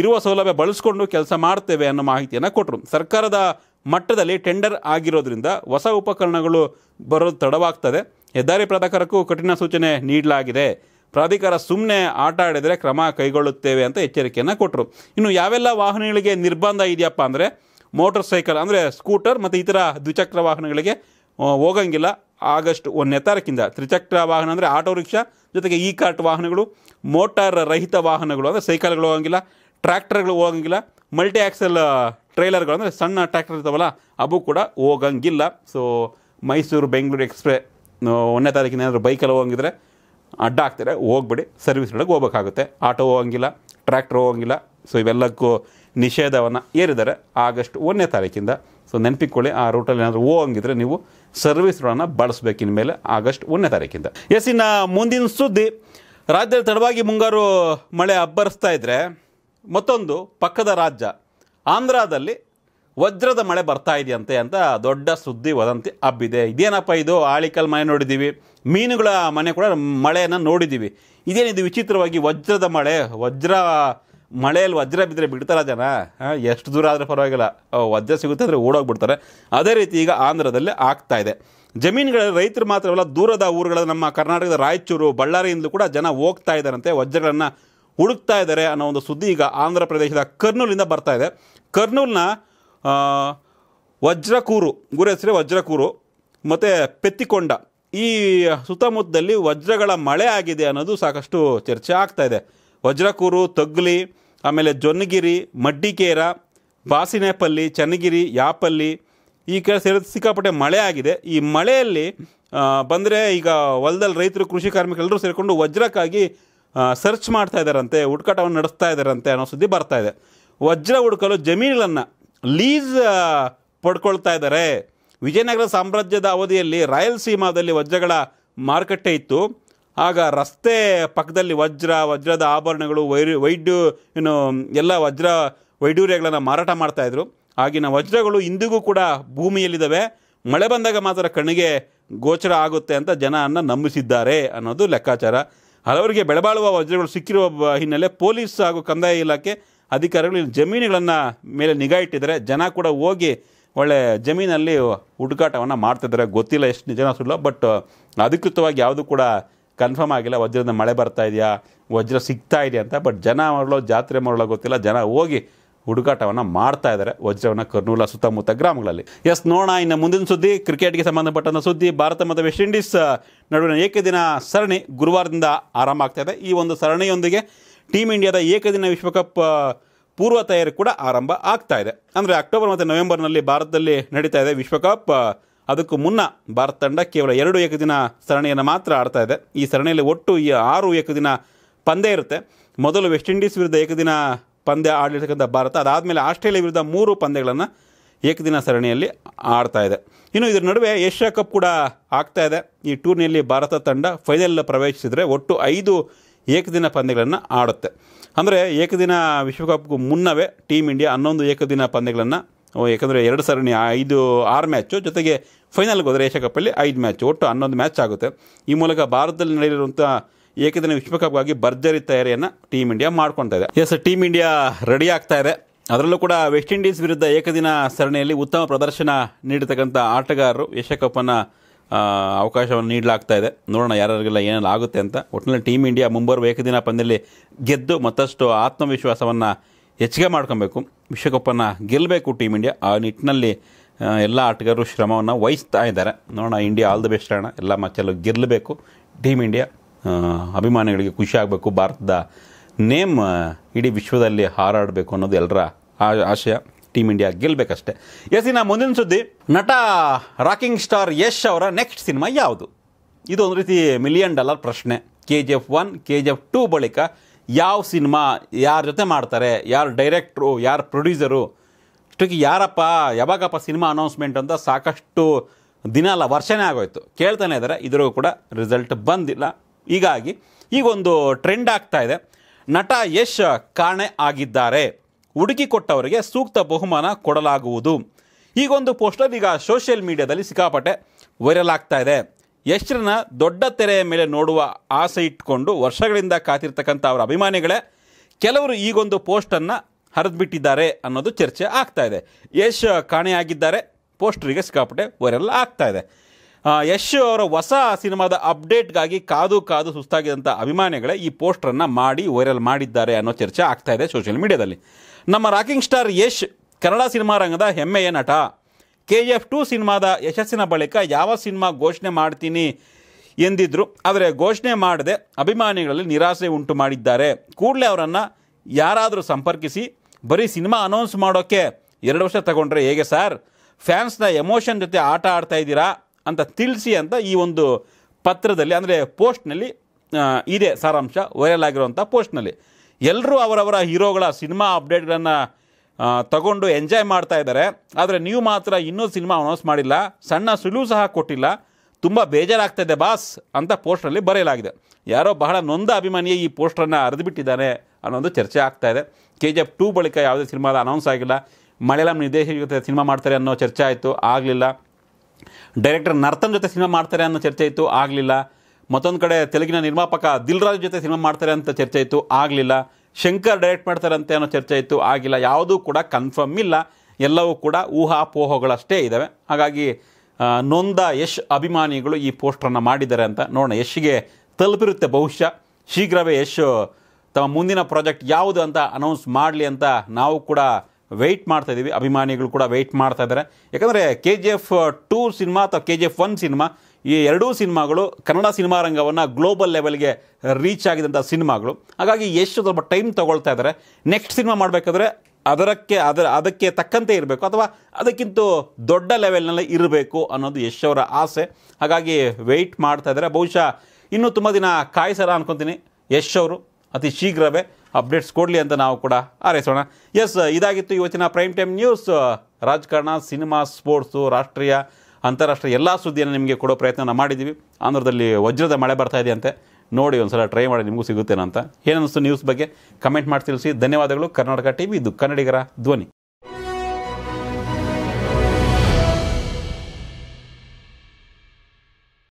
[SPEAKER 1] ಇರುವ ಸೌಲಭ್ಯ ಬಳಸ್ಕೊಂಡು ಕೆಲಸ ಮಾಡ್ತೇವೆ ಅನ್ನೋ ಮಾಹಿತಿಯನ್ನು ಕೊಟ್ಟರು ಸರ್ಕಾರದ ಮಟ್ಟದಲ್ಲಿ ಟೆಂಡರ್ ಆಗಿರೋದ್ರಿಂದ ಹೊಸ ಉಪಕರಣಗಳು ಬರೋದು ತಡವಾಗ್ತದೆ ಹೆದ್ದಾರಿ ಪ್ರಾಧಿಕಾರಕ್ಕೂ ಕಠಿಣ ಸೂಚನೆ ನೀಡಲಾಗಿದೆ ಪ್ರಾಧಿಕಾರ ಸುಮ್ಮನೆ ಆಟ ಆಡಿದರೆ ಕ್ರಮ ಕೈಗೊಳ್ಳುತ್ತೇವೆ ಅಂತ ಎಚ್ಚರಿಕೆಯನ್ನು ಕೊಟ್ಟರು ಇನ್ನು ಯಾವೆಲ್ಲ ವಾಹನಗಳಿಗೆ ನಿರ್ಬಂಧ ಇದೆಯಪ್ಪ ಅಂದರೆ ಮೋಟರ್ ಸೈಕಲ್ ಅಂದರೆ ಸ್ಕೂಟರ್ ಮತ್ತು ಇತರ ದ್ವಿಚಕ್ರ ವಾಹನಗಳಿಗೆ ಹೋಗಂಗಿಲ್ಲ ಆಗಸ್ಟ್ ಒಂದನೇ ತಾರೀಕಿಂದ ತ್ರಿಚಕ್ರ ವಾಹನ ಅಂದರೆ ಆಟೋ ರಿಕ್ಷಾ ಜೊತೆಗೆ ಇ ಕಾರ್ಟ್ ವಾಹನಗಳು ಮೋಟಾರ್ ರಹಿತ ವಾಹನಗಳು ಅಂದರೆ ಸೈಕಲ್ಗಳು ಹೋಗಂಗಿಲ್ಲ ಟ್ರ್ಯಾಕ್ಟರ್ಗಳು ಹೋಗಂಗಿಲ್ಲ ಮಲ್ಟಿ ಆಕ್ಸೆಲ್ ಟ್ರೈಲರ್ಗಳು ಅಂದರೆ ಸಣ್ಣ ಟ್ರ್ಯಾಕ್ಟರ್ ಇರ್ತಾವಲ್ಲ ಅವು ಕೂಡ ಹೋಗಂಗಿಲ್ಲ ಸೊ ಮೈಸೂರು ಬೆಂಗಳೂರು ಎಕ್ಸ್ಪ್ರೆ ಒಂದನೇ ತಾರೀಕಿನ ಏನಾದರೂ ಬೈಕಲ್ಲಿ ಹೋಗಂಗಿದ್ರೆ ಅಡ್ಡ ಆಗ್ತಾರೆ ಹೋಗ್ಬಿಡಿ ಒಳಗೆ ಹೋಗ್ಬೇಕಾಗುತ್ತೆ ಆಟೋ ಹೋಗಂಗಿಲ್ಲ ಟ್ರ್ಯಾಕ್ಟರ್ ಹೋಗಂಗಿಲ್ಲ ಸೊ ಇವೆಲ್ಲಕ್ಕೂ ನಿಷೇಧವನ್ನು ಏರಿದ್ದಾರೆ ಆಗಸ್ಟ್ ಒಂದನೇ ತಾರೀಕಿಂದ ಸೊ ನೆನಪಿಕೊಳ್ಳಿ ಆ ರೂಟಲ್ಲಿ ಏನಾದರೂ ಹೋಗಂಗಿದ್ರೆ ನೀವು ಸರ್ವಿಸ್ಗಳನ್ನು ಬಳಸಬೇಕು ಇನ್ಮೇಲೆ ಆಗಸ್ಟ್ ಒಂದನೇ ತಾರೀಕಿಂದ ಎಸ್ ಇನ್ನು ಮುಂದಿನ ಸುದ್ದಿ ರಾಜ್ಯದಲ್ಲಿ ತಡವಾಗಿ ಮುಂಗಾರು ಮಳೆ ಅಬ್ಬರಿಸ್ತಾ ಇದ್ದರೆ ಮತ್ತೊಂದು ಪಕ್ಕದ ರಾಜ್ಯ ಆಂಧ್ರದಲ್ಲಿ ವಜ್ರದ ಮಳೆ ಬರ್ತಾ ಇದೆಯಂತೆ ಅಂತ ದೊಡ್ಡ ಸುದ್ದಿ ವದಂತಿ ಹಬ್ಬಿದೆ ಇದೇನಪ್ಪ ಇದು ಆಳಿಕಲ್ ಮನೆ ನೋಡಿದ್ದೀವಿ ಮೀನುಗಳ ಮನೆ ಕೂಡ ಮಳೆಯನ್ನು ನೋಡಿದ್ದೀವಿ ಇದೇನಿದು ವಿಚಿತ್ರವಾಗಿ ವಜ್ರದ ಮಳೆ ವಜ್ರ ಮಳೆಯಲ್ಲಿ ವಜ್ರ ಬಿದ್ದರೆ ಬಿಡ್ತಾರ ಜನ ಎಷ್ಟು ದೂರ ಆದರೆ ಪರವಾಗಿಲ್ಲ ವಜ್ರ ಸಿಗುತ್ತೆ ಅಂದರೆ ಓಡೋಗ್ಬಿಡ್ತಾರೆ ಅದೇ ರೀತಿ ಈಗ ಆಂಧ್ರದಲ್ಲಿ ಆಗ್ತಾ ಇದೆ ಜಮೀನುಗಳಲ್ಲಿ ರೈತರು ಮಾತ್ರವಲ್ಲ ದೂರದ ಊರುಗಳಲ್ಲಿ ನಮ್ಮ ಕರ್ನಾಟಕದ ರಾಯಚೂರು ಬಳ್ಳಾರಿಯಿಂದಲೂ ಕೂಡ ಜನ ಹೋಗ್ತಾ ಇದ್ದಾರಂತೆ ವಜ್ರಗಳನ್ನು ಹುಡುಕ್ತಾ ಇದ್ದಾರೆ ಅನ್ನೋ ಒಂದು ಸುದ್ದಿ ಈಗ ಆಂಧ್ರ ಪ್ರದೇಶದ ಕರ್ನೂಲಿಂದ ಬರ್ತಾ ಇದೆ ಕರ್ನೂಲ್ನ ವಜ್ರಕೂರು ಹೆಸರಿ ವಜ್ರಕೂರು ಮತ್ತು ಪೆತ್ತಿಕೊಂಡ ಈ ಸುತ್ತಮುತ್ತದಲ್ಲಿ ವಜ್ರಗಳ ಮಳೆ ಆಗಿದೆ ಅನ್ನೋದು ಸಾಕಷ್ಟು ಚರ್ಚೆ ಆಗ್ತಾ ಇದೆ ವಜ್ರಕೂರು ತಗ್ಲಿ ಆಮೇಲೆ ಜೊನ್ನಗಿರಿ ಮಡ್ಡಿಕೇರ ಬಾಸಿನೇಪಲ್ಲಿ ಚನ್ನಗಿರಿ ಯಾಪಲ್ಲಿ ಈ ಕಡೆ ಸೇರಿದ ಸಿಕ್ಕಾಪಟ್ಟೆ ಮಳೆ ಆಗಿದೆ ಈ ಮಳೆಯಲ್ಲಿ ಬಂದರೆ ಈಗ ಹೊಲದಲ್ಲಿ ರೈತರು ಕೃಷಿ ಕಾರ್ಮಿಕರೆಲ್ಲರೂ ಸೇರಿಕೊಂಡು ವಜ್ರಕ್ಕಾಗಿ ಸರ್ಚ್ ಮಾಡ್ತಾ ಇದ್ದಾರಂತೆ ಹುಡುಕಾಟವನ್ನು ನಡೆಸ್ತಾ ಇದ್ದಾರಂತೆ ಅನ್ನೋ ಸುದ್ದಿ ಬರ್ತಾ ಇದೆ ವಜ್ರ ಹುಡುಕಲು ಜಮೀನುಗಳನ್ನು ಲೀಸ್ ಪಡ್ಕೊಳ್ತಾ ಇದ್ದಾರೆ ವಿಜಯನಗರ ಸಾಮ್ರಾಜ್ಯದ ಅವಧಿಯಲ್ಲಿ ರಾಯಲ್ಸೀಮಾದಲ್ಲಿ ವಜ್ರಗಳ ಮಾರುಕಟ್ಟೆ ಇತ್ತು ಆಗ ರಸ್ತೆ ಪಕ್ಕದಲ್ಲಿ ವಜ್ರ ವಜ್ರದ ಆಭರಣಗಳು ವೈರು ವೈಡ್ಯು ಏನು ಎಲ್ಲ ವಜ್ರ ವೈಡೂರ್ಯಗಳನ್ನು ಮಾರಾಟ ಮಾಡ್ತಾಯಿದ್ರು ಆಗಿನ ವಜ್ರಗಳು ಇಂದಿಗೂ ಕೂಡ ಭೂಮಿಯಲ್ಲಿದ್ದಾವೆ ಮಳೆ ಬಂದಾಗ ಮಾತ್ರ ಕಣ್ಣಿಗೆ ಗೋಚರ ಆಗುತ್ತೆ ಅಂತ ಜನ ಅನ್ನು ನಂಬಿಸಿದ್ದಾರೆ ಅನ್ನೋದು ಲೆಕ್ಕಾಚಾರ ಹಲವರಿಗೆ ಬೆಳಬಾಳುವ ವಜ್ರಗಳು ಸಿಕ್ಕಿರುವ ಹಿನ್ನೆಲೆ ಪೊಲೀಸ್ ಹಾಗೂ ಕಂದಾಯ ಇಲಾಖೆ ಅಧಿಕಾರಿಗಳು ಜಮೀನುಗಳನ್ನು ಮೇಲೆ ನಿಗಾ ಇಟ್ಟಿದ್ದಾರೆ ಜನ ಕೂಡ ಹೋಗಿ ಒಳ್ಳೆ ಜಮೀನಲ್ಲಿ ಹುಡುಕಾಟವನ್ನು ಮಾಡ್ತಿದ್ದಾರೆ ಗೊತ್ತಿಲ್ಲ ಎಷ್ಟು ನಿಜನ ಸುಳ್ಳು ಬಟ್ ಅಧಿಕೃತವಾಗಿ ಯಾವುದು ಕೂಡ ಕನ್ಫರ್ಮ್ ಆಗಿಲ್ಲ ವಜ್ರದ ಮಳೆ ಬರ್ತಾ ಇದೆಯಾ ವಜ್ರ ಸಿಗ್ತಾ ಇದೆಯಾ ಅಂತ ಬಟ್ ಜನ ಮರಳೋ ಜಾತ್ರೆ ಮರಳೋ ಗೊತ್ತಿಲ್ಲ ಜನ ಹೋಗಿ ಹುಡುಕಾಟವನ್ನು ಮಾಡ್ತಾ ಇದ್ದಾರೆ ವಜ್ರವನ್ನು ಕರ್ನೂಲ ಸುತ್ತಮುತ್ತ ಗ್ರಾಮಗಳಲ್ಲಿ ಎಸ್ ನೋಡೋಣ ಇನ್ನು ಮುಂದಿನ ಸುದ್ದಿ ಕ್ರಿಕೆಟ್ಗೆ ಸಂಬಂಧಪಟ್ಟಂಥ ಸುದ್ದಿ ಭಾರತ ಮತ್ತು ವೆಸ್ಟ್ ಇಂಡೀಸ್ ನಡುವಿನ ಏಕದಿನ ಸರಣಿ ಗುರುವಾರದಿಂದ ಆರಂಭ ಆಗ್ತಾ ಇದೆ ಈ ಒಂದು ಸರಣಿಯೊಂದಿಗೆ ಟೀಮ್ ಇಂಡಿಯಾದ ಏಕದಿನ ವಿಶ್ವಕಪ್ ಪೂರ್ವ ತಯಾರಿ ಕೂಡ ಆರಂಭ ಆಗ್ತಾ ಇದೆ ಅಂದರೆ ಅಕ್ಟೋಬರ್ ಮತ್ತು ನವೆಂಬರ್ನಲ್ಲಿ ಭಾರತದಲ್ಲಿ ನಡೀತಾ ಇದೆ ವಿಶ್ವಕಪ್ ಅದಕ್ಕೂ ಮುನ್ನ ಭಾರತ ತಂಡ ಕೇವಲ ಎರಡು ಏಕದಿನ ಸರಣಿಯನ್ನು ಮಾತ್ರ ಆಡ್ತಾ ಇದೆ ಈ ಸರಣಿಯಲ್ಲಿ ಒಟ್ಟು ಈ ಆರು ಏಕದಿನ ಪಂದ್ಯ ಇರುತ್ತೆ ಮೊದಲು ವೆಸ್ಟ್ ಇಂಡೀಸ್ ವಿರುದ್ಧ ಏಕದಿನ ಪಂದ್ಯ ಆಡಿರ್ತಕ್ಕಂಥ ಭಾರತ ಅದಾದಮೇಲೆ ಆಸ್ಟ್ರೇಲಿಯಾ ವಿರುದ್ಧ ಮೂರು ಪಂದ್ಯಗಳನ್ನು ಏಕದಿನ ಸರಣಿಯಲ್ಲಿ ಆಡ್ತಾ ಇದೆ ಇನ್ನು ಇದರ ನಡುವೆ ಏಷ್ಯಾ ಕಪ್ ಕೂಡ ಆಗ್ತಾ ಇದೆ ಈ ಟೂರ್ನಿಯಲ್ಲಿ ಭಾರತ ತಂಡ ಫೈನಲ್ ಪ್ರವೇಶಿಸಿದರೆ ಒಟ್ಟು ಐದು ಏಕದಿನ ಪಂದ್ಯಗಳನ್ನು ಆಡುತ್ತೆ ಅಂದರೆ ಏಕದಿನ ವಿಶ್ವಕಪ್ಗೂ ಮುನ್ನವೇ ಟೀಮ್ ಇಂಡಿಯಾ ಹನ್ನೊಂದು ಏಕದಿನ ಪಂದ್ಯಗಳನ್ನು ಯಾಕಂದರೆ ಎರಡು ಸರಣಿ ಐದು ಆರು ಮ್ಯಾಚು ಜೊತೆಗೆ ಫೈನಲ್ಗೆ ಹೋದರೆ ಏಷ್ಯಾ ಕಪ್ಪಲ್ಲಿ ಐದು ಮ್ಯಾಚು ಒಟ್ಟು ಹನ್ನೊಂದು ಮ್ಯಾಚ್ ಆಗುತ್ತೆ ಈ ಮೂಲಕ ಭಾರತದಲ್ಲಿ ನಡೆಯಲಿರುವಂಥ ಏಕದಿನ ವಿಶ್ವಕಪ್ಗಾಗಿ ಭರ್ಜರಿ ತಯಾರಿಯನ್ನು ಟೀಮ್ ಇಂಡಿಯಾ ಮಾಡ್ಕೊತಾ ಇದೆ ಎಸ್ ಟೀಮ್ ಇಂಡಿಯಾ ರೆಡಿ ಆಗ್ತಾ ಇದೆ ಅದರಲ್ಲೂ ಕೂಡ ವೆಸ್ಟ್ ಇಂಡೀಸ್ ವಿರುದ್ಧ ಏಕದಿನ ಸರಣಿಯಲ್ಲಿ ಉತ್ತಮ ಪ್ರದರ್ಶನ ನೀಡತಕ್ಕಂಥ ಆಟಗಾರರು ಏಷ್ಯಾ ಅವಕಾಶವನ್ನು ನೀಡಲಾಗ್ತಾ ಇದೆ ನೋಡೋಣ ಯಾರ್ಯಾರಿಗೆಲ್ಲ ಏನೆಲ್ಲ ಆಗುತ್ತೆ ಅಂತ ಒಟ್ಟಿನಲ್ಲಿ ಟೀಮ್ ಇಂಡಿಯಾ ಮುಂಬರುವ ಏಕದಿನ ಪಂದ್ಯದಲ್ಲಿ ಗೆದ್ದು ಮತ್ತಷ್ಟು ಆತ್ಮವಿಶ್ವಾಸವನ್ನು ಹೆಚ್ಚಿಗೆ ಮಾಡ್ಕೊಬೇಕು ವಿಶ್ವಕಪ್ಪನ್ನು ಗೆಲ್ಲಬೇಕು ಟೀಮ್ ಇಂಡಿಯಾ ಆ ನಿಟ್ಟಿನಲ್ಲಿ ಎಲ್ಲ ಆಟಗಾರರು ಶ್ರಮವನ್ನು ವಹಿಸ್ತಾ ಇದ್ದಾರೆ ನೋಡೋಣ ಇಂಡಿಯಾ ಆಲ್ ದ ಬೆಸ್ಟ್ ಅಣ್ಣ ಎಲ್ಲ ಮ್ಯಾಚಲ್ಲೂ ಗೆಲ್ಲಬೇಕು ಟೀಮ್ ಇಂಡಿಯಾ ಅಭಿಮಾನಿಗಳಿಗೆ ಖುಷಿ ಆಗಬೇಕು ಭಾರತದ ನೇಮ್ ಇಡೀ ವಿಶ್ವದಲ್ಲಿ ಹಾರಾಡಬೇಕು ಅನ್ನೋದು ಎಲ್ಲರ ಆಶಯ ಟೀಮ್ ಇಂಡಿಯಾ ಗೆಲ್ಲಬೇಕಷ್ಟೇ ಎಸ್ ಇನ್ನು ಮುಂದಿನ ಸುದ್ದಿ ನಟ ರಾಕಿಂಗ್ ಸ್ಟಾರ್ ಯಶ್ ಅವರ ನೆಕ್ಸ್ಟ್ ಸಿನಿಮಾ ಯಾವುದು ಇದು ಒಂದು ರೀತಿ ಮಿಲಿಯನ್ ಡಾಲರ್ ಪ್ರಶ್ನೆ K G F one K G F two ಬಳಿಕ ಯಾವ ಸಿನಿಮಾ ಯಾರ ಜೊತೆ ಮಾಡ್ತಾರೆ ಯಾರು ಡೈರೆಕ್ಟ್ರು ಯಾರು ಪ್ರೊಡ್ಯೂಸರು ಇಷ್ಟಕ್ಕೆ ಯಾರಪ್ಪ ಯಾವಾಗಪ್ಪ ಸಿನಿಮಾ ಅನೌನ್ಸ್ಮೆಂಟ್ ಅಂತ ಸಾಕಷ್ಟು ದಿನ ಅಲ್ಲ ವರ್ಷನೇ ಆಗೋಯ್ತು ಕೇಳ್ತಾನೆ ಇದ್ದಾರೆ ಇದ್ರೂ ಕೂಡ ರಿಸಲ್ಟ್ ಬಂದಿಲ್ಲ ಹೀಗಾಗಿ ಈಗೊಂದು ಟ್ರೆಂಡ್ ಆಗ್ತಾ ಇದೆ ನಟ ಯಶ್ ಕಾಣೆ ಆಗಿದ್ದಾರೆ ಹುಡುಕಿ ಕೊಟ್ಟವರಿಗೆ ಸೂಕ್ತ ಬಹುಮಾನ ಕೊಡಲಾಗುವುದು ಈಗೊಂದು ಪೋಸ್ಟರ್ ಈಗ ಸೋಷಿಯಲ್ ಮೀಡಿಯಾದಲ್ಲಿ ಸಿಕ್ಕಾಪಟ್ಟೆ ವೈರಲ್ ಆಗ್ತಾ ಇದೆ ಯಶ್ರನ್ನ ದೊಡ್ಡ ತೆರೆಯ ಮೇಲೆ ನೋಡುವ ಆಸೆ ಇಟ್ಕೊಂಡು ವರ್ಷಗಳಿಂದ ಕಾತಿರ್ತಕ್ಕಂಥ ಅವರ ಅಭಿಮಾನಿಗಳೇ ಕೆಲವರು ಈಗೊಂದು ಪೋಸ್ಟನ್ನು ಹರಿದ್ಬಿಟ್ಟಿದ್ದಾರೆ ಅನ್ನೋದು ಚರ್ಚೆ ಆಗ್ತಾ ಇದೆ ಯಶ್ ಕಾಣೆಯಾಗಿದ್ದಾರೆ ಪೋಸ್ಟರಿಗೆ ಸಿಕ್ಕಾಪಟ್ಟೆ ವೈರಲ್ ಆಗ್ತಾ ಇದೆ ಯಶ್ ಅವರ ಹೊಸ ಸಿನಿಮಾದ ಅಪ್ಡೇಟ್ಗಾಗಿ ಕಾದು ಕಾದು ಸುಸ್ತಾಗಿದ್ದಂಥ ಅಭಿಮಾನಿಗಳೇ ಈ ಪೋಸ್ಟ್ರನ್ನು ಮಾಡಿ ವೈರಲ್ ಮಾಡಿದ್ದಾರೆ ಅನ್ನೋ ಚರ್ಚೆ ಆಗ್ತಾ ಇದೆ ಸೋಷಿಯಲ್ ಮೀಡಿಯಾದಲ್ಲಿ ನಮ್ಮ rocking star Yash Kannada cinema ರಂಗದ ಹೆಮ್ಮೆಯ ನಟ ಕೆ ಎಫ್ ಟು ಸಿನಿಮಾದ ಯಶಸ್ಸಿನ ಬಳಿಕ ಯಾವ ಸಿನಿಮಾ ಘೋಷಣೆ ಮಾಡ್ತೀನಿ ಎಂದಿದ್ದರು ಆದರೆ ಘೋಷಣೆ ಮಾಡದೆ ಅಭಿಮಾನಿಗಳಲ್ಲಿ ನಿರಾಸೆ ಉಂಟು ಮಾಡಿದ್ದಾರೆ ಕೂಡಲೇ ಅವರನ್ನು ಯಾರಾದರೂ ಸಂಪರ್ಕಿಸಿ ಬರೀ ಸಿನಿಮಾ ಅನೌನ್ಸ್ ಮಾಡೋಕ್ಕೆ ಎರಡು ವರ್ಷ ತಗೊಂಡ್ರೆ ಹೇಗೆ ಸರ್ ಫ್ಯಾನ್ಸ್ನ ಎಮೋಷನ್ ಜೊತೆ ಆಟ ಆಡ್ತಾ ಇದ್ದೀರಾ ಅಂತ ತಿಳಿಸಿ ಅಂತ ಈ ಒಂದು ಪತ್ರದಲ್ಲಿ ಅಂದರೆ ಪೋಸ್ಟ್ನಲ್ಲಿ ಇದೆ ಸಾರಾಂಶ ವೈರಲ್ ಆಗಿರುವಂಥ ಪೋಸ್ಟ್ನಲ್ಲಿ ಎಲ್ಲರೂ ಅವರವರ ಹೀರೋಗಳ ಸಿನಿಮಾ ಅಪ್ಡೇಟ್ಗಳನ್ನು ತಗೊಂಡು ಎಂಜಾಯ್ ಮಾಡ್ತಾ ಇದ್ದಾರೆ ಆದರೆ ನೀವು ಮಾತ್ರ ಇನ್ನೂ ಸಿನಿಮಾ ಅನೌನ್ಸ್ ಮಾಡಿಲ್ಲ ಸಣ್ಣ ಸುಳಿವು ಸಹ ಕೊಟ್ಟಿಲ್ಲ ತುಂಬ ಬೇಜಾರಾಗ್ತಾಯಿದೆ ಬಾಸ್ ಅಂತ ಪೋಸ್ಟ್ರಲ್ಲಿ ಬರೆಯಲಾಗಿದೆ ಯಾರೋ ಬಹಳ ನೊಂದ ಅಭಿಮಾನಿಯೇ ಈ ಪೋಸ್ಟರನ್ನು ಅನ್ನೋ ಅನ್ನೋದು ಚರ್ಚೆ ಆಗ್ತಾ ಇದೆ ಕೆ ಜಿ ಎಫ್ ಟೂ ಬಳಿಕ ಯಾವುದೇ ಸಿನಿಮಾದ ಅನೌನ್ಸ್ ಆಗಿಲ್ಲ ಮಲಯಾಳಂ ನಿರ್ದೇಶಕ ಜೊತೆ ಸಿನಿಮಾ ಮಾಡ್ತಾರೆ ಅನ್ನೋ ಚರ್ಚೆ ಆಯಿತು ಆಗಲಿಲ್ಲ ಡೈರೆಕ್ಟರ್ ನರ್ತನ್ ಜೊತೆ ಸಿನಿಮಾ ಮಾಡ್ತಾರೆ ಅನ್ನೋ ಚರ್ಚೆ ಇತ್ತು ಆಗಲಿಲ್ಲ ಮತ್ತೊಂದು ಕಡೆ ತೆಲುಗಿನ ನಿರ್ಮಾಪಕ ದಿಲ್ರಾಜ್ ಜೊತೆ ಸಿನಿಮಾ ಮಾಡ್ತಾರೆ ಅಂತ ಚರ್ಚೆ ಇತ್ತು ಆಗಲಿಲ್ಲ ಶಂಕರ್ ಡೈರೆಕ್ಟ್ ಅಂತ ಏನೋ ಚರ್ಚೆ ಇತ್ತು ಆಗಿಲ್ಲ ಯಾವುದೂ ಕೂಡ ಕನ್ಫರ್ಮ್ ಇಲ್ಲ ಎಲ್ಲವೂ ಕೂಡ ಊಹಾಪೋಹಗಳಷ್ಟೇ ಇದ್ದಾವೆ ಹಾಗಾಗಿ ನೊಂದ ಯಶ್ ಅಭಿಮಾನಿಗಳು ಈ ಪೋಸ್ಟರನ್ನು ಮಾಡಿದ್ದಾರೆ ಅಂತ ನೋಡೋಣ ಯಶ್ಗೆ ತಲುಪಿರುತ್ತೆ ಬಹುಶಃ ಶೀಘ್ರವೇ ಯಶ್ ತಮ್ಮ ಮುಂದಿನ ಪ್ರಾಜೆಕ್ಟ್ ಯಾವುದು ಅಂತ ಅನೌನ್ಸ್ ಮಾಡಲಿ ಅಂತ ನಾವು ಕೂಡ ವೆಯ್ಟ್ ಮಾಡ್ತಾ ಇದ್ದೀವಿ ಅಭಿಮಾನಿಗಳು ಕೂಡ ವೆಯ್ಟ್ ಮಾಡ್ತಾ ಇದ್ದಾರೆ ಯಾಕಂದರೆ K G F two cinema ಅಥವಾ K G F one cinema ಈ ಎರಡೂ ಸಿನಿಮಾಗಳು ಕನ್ನಡ ಸಿನಿಮಾ ರಂಗವನ್ನು ಗ್ಲೋಬಲ್ ಲೆವೆಲ್ಗೆ ರೀಚ್ ಆಗಿದಂಥ ಸಿನಿಮಾಗಳು ಹಾಗಾಗಿ ಎಷ್ಟು ಸ್ವಲ್ಪ ಟೈಮ್ ತೊಗೊಳ್ತಾ ಇದ್ದಾರೆ ನೆಕ್ಸ್ಟ್ ಸಿನಿಮಾ ಮಾಡಬೇಕಾದ್ರೆ ಅದರಕ್ಕೆ ಅದರ ಅದಕ್ಕೆ ತಕ್ಕಂತೆ ಇರಬೇಕು ಅಥವಾ ಅದಕ್ಕಿಂತ ದೊಡ್ಡ ಲೆವೆಲ್ನಲ್ಲಿ ಇರಬೇಕು ಅನ್ನೋದು ಯಶವರ ಆಸೆ ಹಾಗಾಗಿ ವೆಯ್ಟ್ ಮಾಡ್ತಾ ಇದ್ದಾರೆ ಬಹುಶಃ ಇನ್ನೂ ತುಂಬ ದಿನ ಕಾಯಿಸಲ್ಲ ಅನ್ಕೊತೀನಿ ಯಶ್ ಅವರು ಅತಿ ಶೀಘ್ರವೇ ಅಪ್ಡೇಟ್ಸ್ ಕೊಡಲಿ ಅಂತ ನಾವು ಕೂಡ ಹಾರೈಸೋಣ ಎಸ್ ಇದಾಗಿತ್ತು ಇವತ್ತಿನ ಪ್ರೈಮ್ ಟೈಮ್ ನ್ಯೂಸ್ ರಾಜಕಾರಣ ಸಿನಿಮಾ ಸ್ಪೋರ್ಟ್ಸು ರಾಷ್ಟ್ರೀಯ ಅಂತಾರಾಷ್ಟ್ರೀಯ ಎಲ್ಲ ಸುದ್ದಿಯನ್ನು ನಿಮಗೆ ಕೊಡೋ ಪ್ರಯತ್ನ ಮಾಡಿದ್ದೀವಿ ಆಂಧ್ರದಲ್ಲಿ ವಜ್ರದ ಮಳೆ ಬರ್ತಾ ಇದೆ ಇದೆಯಂತೆ ನೋಡಿ ಒಂದು ಸಲ ಟ್ರೈ ಮಾಡಿ ನಿಮಗೂ ಸಿಗುತ್ತೇನಂತ ಏನನ್ನಿಸ್ತು ನ್ಯೂಸ್ ಬಗ್ಗೆ ಕಮೆಂಟ್ ಮಾಡಿ ತಿಳಿಸಿ ಧನ್ಯವಾದಗಳು ಕರ್ನಾಟಕ ಟಿ ವಿ ಇದು ಕನ್ನಡಿಗರ ಧ್ವನಿ